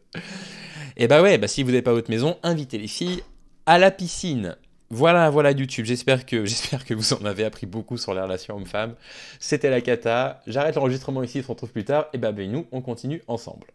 Et eh bah ouais, bah si vous n'avez pas votre maison, invitez les filles à la piscine. Voilà, voilà YouTube, j'espère que, (laughs) j'espère que vous en avez appris beaucoup sur les relations hommes-femmes. C'était la cata, j'arrête l'enregistrement ici, on se retrouve plus tard, et eh bah ben nous, on continue ensemble.